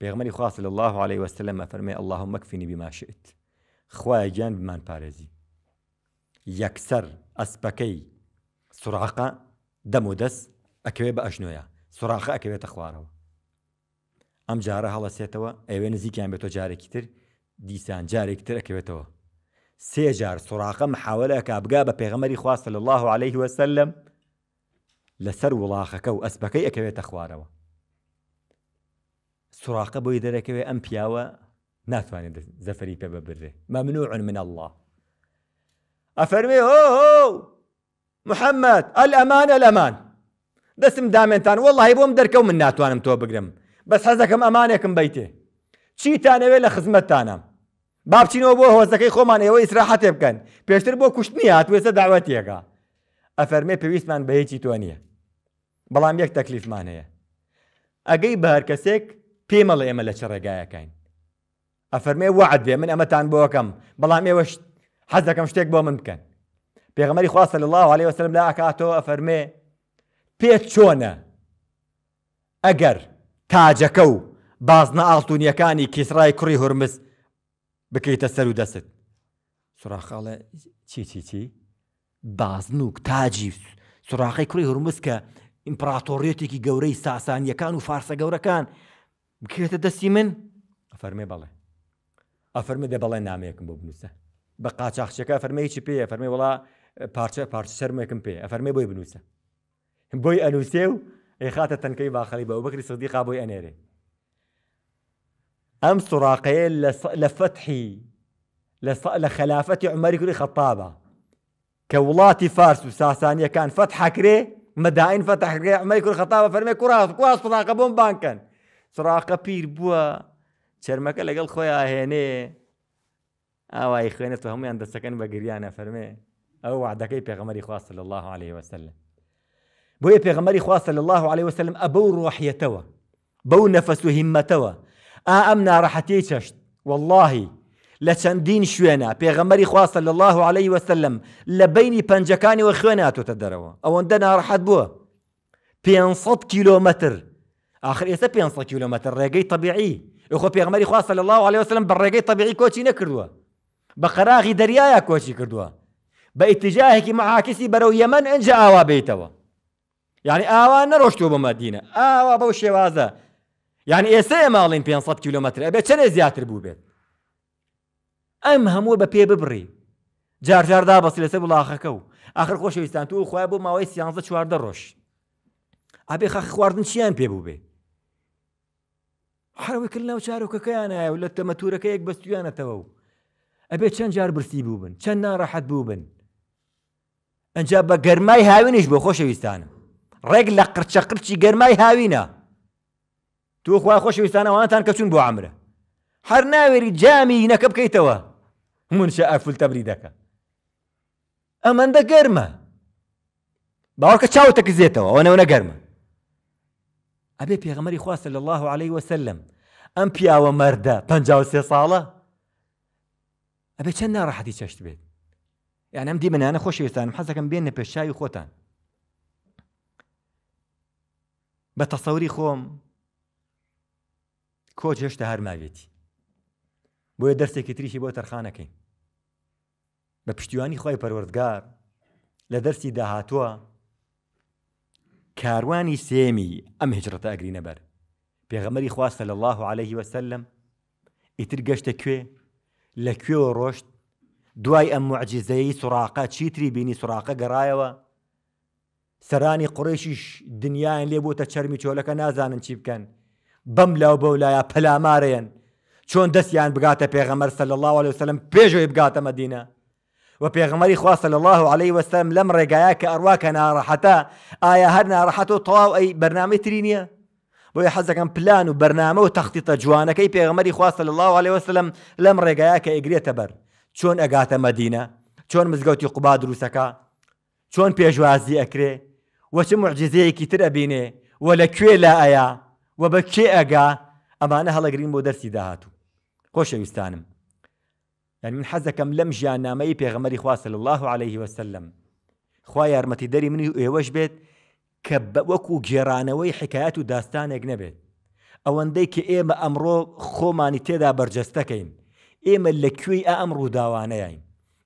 پێغمەری خواست لە الله عليه وسلم فەرمێ اللهم مەکفینی بیماشێت خوایە گیان بمان پارێزی یەکسەر ئەسپەکەی سوراقە دەم و دەست ئەکەوێ بە ئەشنۆیە سوراخە ئەکەوێتە خوارەوە ئەم جارە هەڵەسێتەوە ئەوێ نزیکیان بێتۆ جارێکی تر دیسان جارێک ترەکەوێتەوە جار سوراقە محاوله کابگا بە پێغەمەری خواستە لە الله عليه وسلم لەسەر وڵاخەکە و ئەسبەکەی ئەکەوێتە خوارەوە سوراقە بۆی دەرەکەوێ ئەم پیاوە ناتوانێت زەفەری پێ ببرێ ممنوع من الله ئەفەرمێ هو محەممەد ئەل الامان ئەل ئەمان دەستم دامێنتان وەڵی بۆم دەرکەو من ناتوانم تۆ بگرم بەس حەزەکەم ئەمانێکم بیتێ چیتانەوێت لە خزمەتتانە بابچینەوە بۆ هۆزەکەی خۆمان ئێوە ئیسراحەتێ بکەن پێشتر بۆ کوشتنی هاتوێسە داوەتیەکە ئەفەرمێ پێویستمان بە هیچی تۆ نییە بەڵام یەک تەکلیفمان هەیە ئەگەی بە هەر کەسێک پێمەڵ ئێمە لە چ ڕێگایەکەین ئەفەرمێ وعد بێ من ئەمەتان بۆکەم بەڵام ئێوە حەز دەکەم شتێک بۆ من بکەن پێغمەری خواستە لە الله عليه وسلم لا ئاکاتەوە ئەفەرمێ پێ چۆنە ئەگەر تاجەکە و بازنە ئاڵتونیەکانی کیسرای کوڕی هورمز بکەیتە سەر و دەست سوراخاڵە چی چی چی بازنوک تاجی سوراخی کوڕی هورمز کە ئیمپراتۆریەتێکی گەورەی ساسانیەکان و فارسە گەورەکان بکرێتە دەستی من ئەفەرمێ بەڵێ ئەفەرمە دە بەڵێ نامەیەکم بۆ بنووسە بە قاچاخچەکە فەرمەی چی پێ فەرمێ وڵا پارچە پارچ شەرمێکم پێ ئەفەرمێ بۆی بنووسە بۆی ئەنووسێ و ئەی خاتە تەنکەی باخەلی بە و بکری سەدیقا بۆی ئەنێرێ أم سوراقەیە لە فەتحی عمر خلافەتی عمەری کوری فارس کە وڵاتی فارس و ساسانیەکان فەتحەکرێ مەداین عمر عمەری کوری فرمي كراس کوڕاست کوا بون بۆم بانکەن بير پیر شرمك لك الخويا هيني ئاهێنێ ئاوای خوێنێتەوە هەمویان دەستەکەن بقريانا فرمي أو وعدك أي بيغمري خواص صلى الله عليه وسلم بۆیە بيغمري خواص صلى الله عليه وسلم أبو روحيتوا بو بەو نەفەس ئا آه، راح ناڕەحەتی والله واللهی لە چەندین شوێنە پێغەمەری الله عليه وسلم لبيني بینی پەنجەکانیەوە تدروا أو اندنا راح ناڕەحەت بووە 500 آخر ئێستا 500 كيلومتر ڕێگەی طبيعي یخۆ پێغمەری خواستە صلى الله عليه وسلم بە طبيعي طبیعی کۆچی بقراغي بە قەراغی دەریایە کۆچی کردووە بە ئیتجاهێکی معاکسی بەرەو یەمەن ئەنج آوا بیتەوە یعنی آوا نەڕۆشتوە بە یعنی ئێستا ئێماڵین 500 کیلومتر ئەبێ چەنێ زیاتر بوو بێت ئەم هەموو بە پێ ببڕی جارجاردا بەسی لەسەر وڵاخەکە و آخر خۆشەویستان تو خخوای بۆ ماوەی سیانزە چواردە ڕۆژ ئابێ خەخ خواردن چیان پێ بوو بێ حرەوەیکردن لەو چارۆکەکەیانە و لە تەمەتورەکە یەک بەستویانەتەوە و ئەبێ چەند جار برسی بوو بن چەند ناڕەحەت بوو بن ئەنج بە گەرمای هاوینش بۆ خۆشەویستانم ڕێک لە قرچە قرچی گەرمای هاوینە تو خوا خۆشەویستانەوانتان کە چون بۆ عمرە هەر ناوێری جامی نەکە بکەیتەوە منشە ئەفول تەبری دەکە ئەمەندە گەرمە باوەکە چاوتە وانا ئەوەنەوە گەرمە ابي پێغەمەری خواستە صلى الله عليه وسلم ومردا پیاوە سي صالة ابي ساڵە ئەبێ چەند ناڕەحەتی چەشت بێت یان من انا خوش خۆشویستانم حەزەکەم بێنە بيننا بشاي وخوتان بتصوري خوم کۆچ هێشتا هەرماوێتی بۆیە دەستێکی تریشی بۆ تەرخانەکەی بە پشتیوانی خۆی پەروەردگار لە دەرسی داهاتووە کاروانی سێمی ئەم هجرەتە ئەگرینە بەر پێغەمەری خواستە لە الله عليه وسلم ئیتر گەشتە کوێ لە کوێوە ڕۆشت دوای ئەم معجززەیە سوراقە چیتری بینی سوراقە گەڕایەوە سەرانی قڕێشیش دنیایان لێ بۆتە چەرمی چۆلەکە نازانن چی بکەن بەم لاو بە ولایە پەلامارێن چۆن دەستیان بگاتە پێغەمەر سەل الله عليه وسلم پێشۆی بگاتە مدینە و پێغمەری خواستە لە الله عليه وسلم لەم ڕێگایە کە ئەرواکە ناڕەحەتە ئایا هەر ناڕەحەت و تەواو ئەی بەرنامی تری نییە بۆی حەزەکەم پلان و بەرنامە و تەختیتە جوانەکەی پێغمەری خواستە لە الله عليه وسلم لەم ڕێگایە کە ئەگرێتە بەر چۆن ئەگاتە مدینە چۆن مزگەوتی قوبا دروستەکە چۆن پێشوازی ئەکرێ وەچ معجززەیەکی تر ئەبینێ وە لەکوێ لا ئەیا و بە کێ ئەگا ئەمانە هەڵەگرین بۆ دەرسی داهاتوو خۆشەویستانم یان من حەزەکەم لەم ژیان نامەی پێغەمەری خواسە الله عليه وسلم خوا یارمەتی دەری منی ئێوەش بێت کە وەکو گێرانەوەی حکایات و داستانێک نەبێت ئەوەندەی کە ئێمە ئەمڕۆ خۆمانی تێدا بەرجەستەکەین ئێمە لەکوێی ئەم ڕووداوانەیەین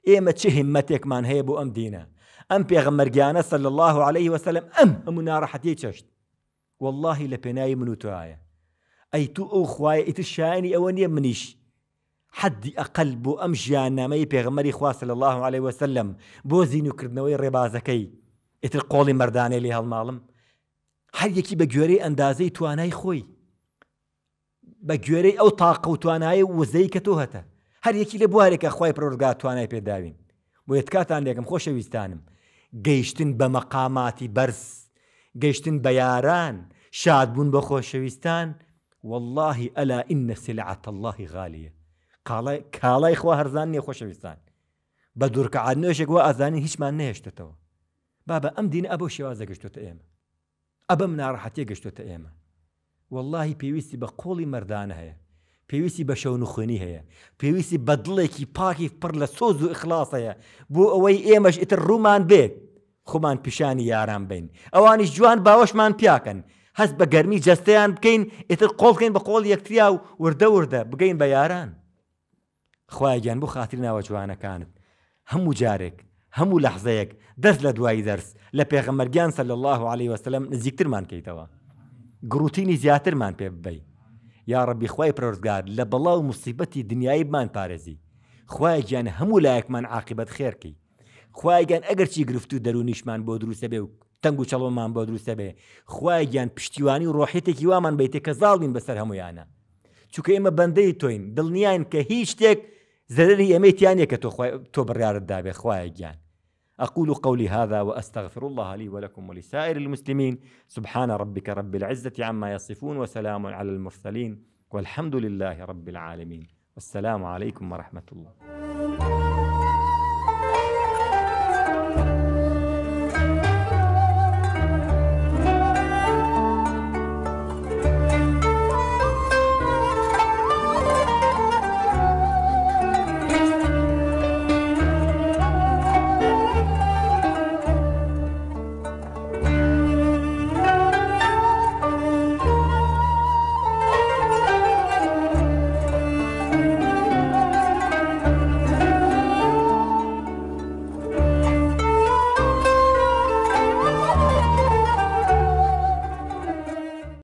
ئێمە چه هیمەتێکمان هەیە بۆ ئەم دینە ئەم پێغەمەرگیانە سەل الله عليه وسلم ئەم هەموو ناڕەحەتی چەشت واللهی لە پێناایی من و توایە ئەی تو ئەو خوایە ئیتر شایانی ئەوە نییە منیش حدی ئەقل بۆ ئەم ژیانامەی پێغمەری خواست لە الله عليه وسلم بۆ زیینوکردنەوەی ڕێبازەکەی ئیتر قۆڵی مردانەی لێ هەڵماڵم هەر یەکی بە گوێرەی ئەندازەی توانای خۆی بە گوێرەی ئەو تاقە و توانایی وزەی کە تۆ هەتە هەر یەکی لە بوارێکە خی پرۆرگات توانای پێداوین بۆ یەتکاتان لێکم خۆشەویستانم گەیشتن بە مەقاماتی بەرز گەیشتن بە یاران شادبوون بە خۆشەویستان واللهی ئەلا ئینە سلعات اللهی غاالە کاڵای خوا هەرزان نیە خۆشەویستان بە دوورکە نوێشێک وە ئازانی هیچمان نهێشتێتەوە با بە ئەم دینە ئەبە شێوازە گەشتوتە ئێمە ئەبە مناڕحەتێ گەشتوتە ئێمە واللهی پێویستی بە قۆڵی مردانە هەیە پێویستی بە شەو نخوێنی هەیە پێویستی بە دڵێکی پاکی پڕ لە سۆز و ئخلاص هەیە بۆ ئەوەی ئێمەش ئیتر ڕوومان بێت خۆمان پیشانی یاران بین ئەوانی جوان باوەشمان پیاکەن هەست بە گەرمی جەستەیان بکەین ئێتر قۆڵکەین بە قۆڵ یەکتیا و وردە وردە بگەین بە یاران خخوایگەیان بۆ خاتری ناوە جوانەکانت هەموو جارێک هەموو لەحزەیەک دەست لە دوایی دەرس لە پێغەمەرگیان سەل الله عليه وسلم نزیکترمان کەیتەوە گروتینی زیاترمان پێ ببی یا ڕەبی خی پرۆزگار لە بەڵاو مصیبەتی دنیاییبمان پارێزی خخوایگیان هەموو لایەکمان عاقبەت خێرکی خخوایگەن ئەگەر چی گرفت و دەرونیشمان بۆ دروستە بێ و تەنگ و چڵۆمان بۆ دروستە بێ خخوای گیان پشتیوانی و ڕۆحێتێکی وامان بیتێ کە زاڵین بەسەر هەمویانە چونکە ئێمە بەندەی تۆین دڵنیان کە هیچ شتێک زەرری ئەمەی تیانێک کە تۆ تۆ بڕارت دابێ خخوای گیان أقول قولي هذا وأستغفر الله لي ولكم ولسائر المسلمين سبحان ربك رب العزة عما يصفون وسلام على المرسلين والحمد لله رب العالمين والسلام عليكم ورحمة الله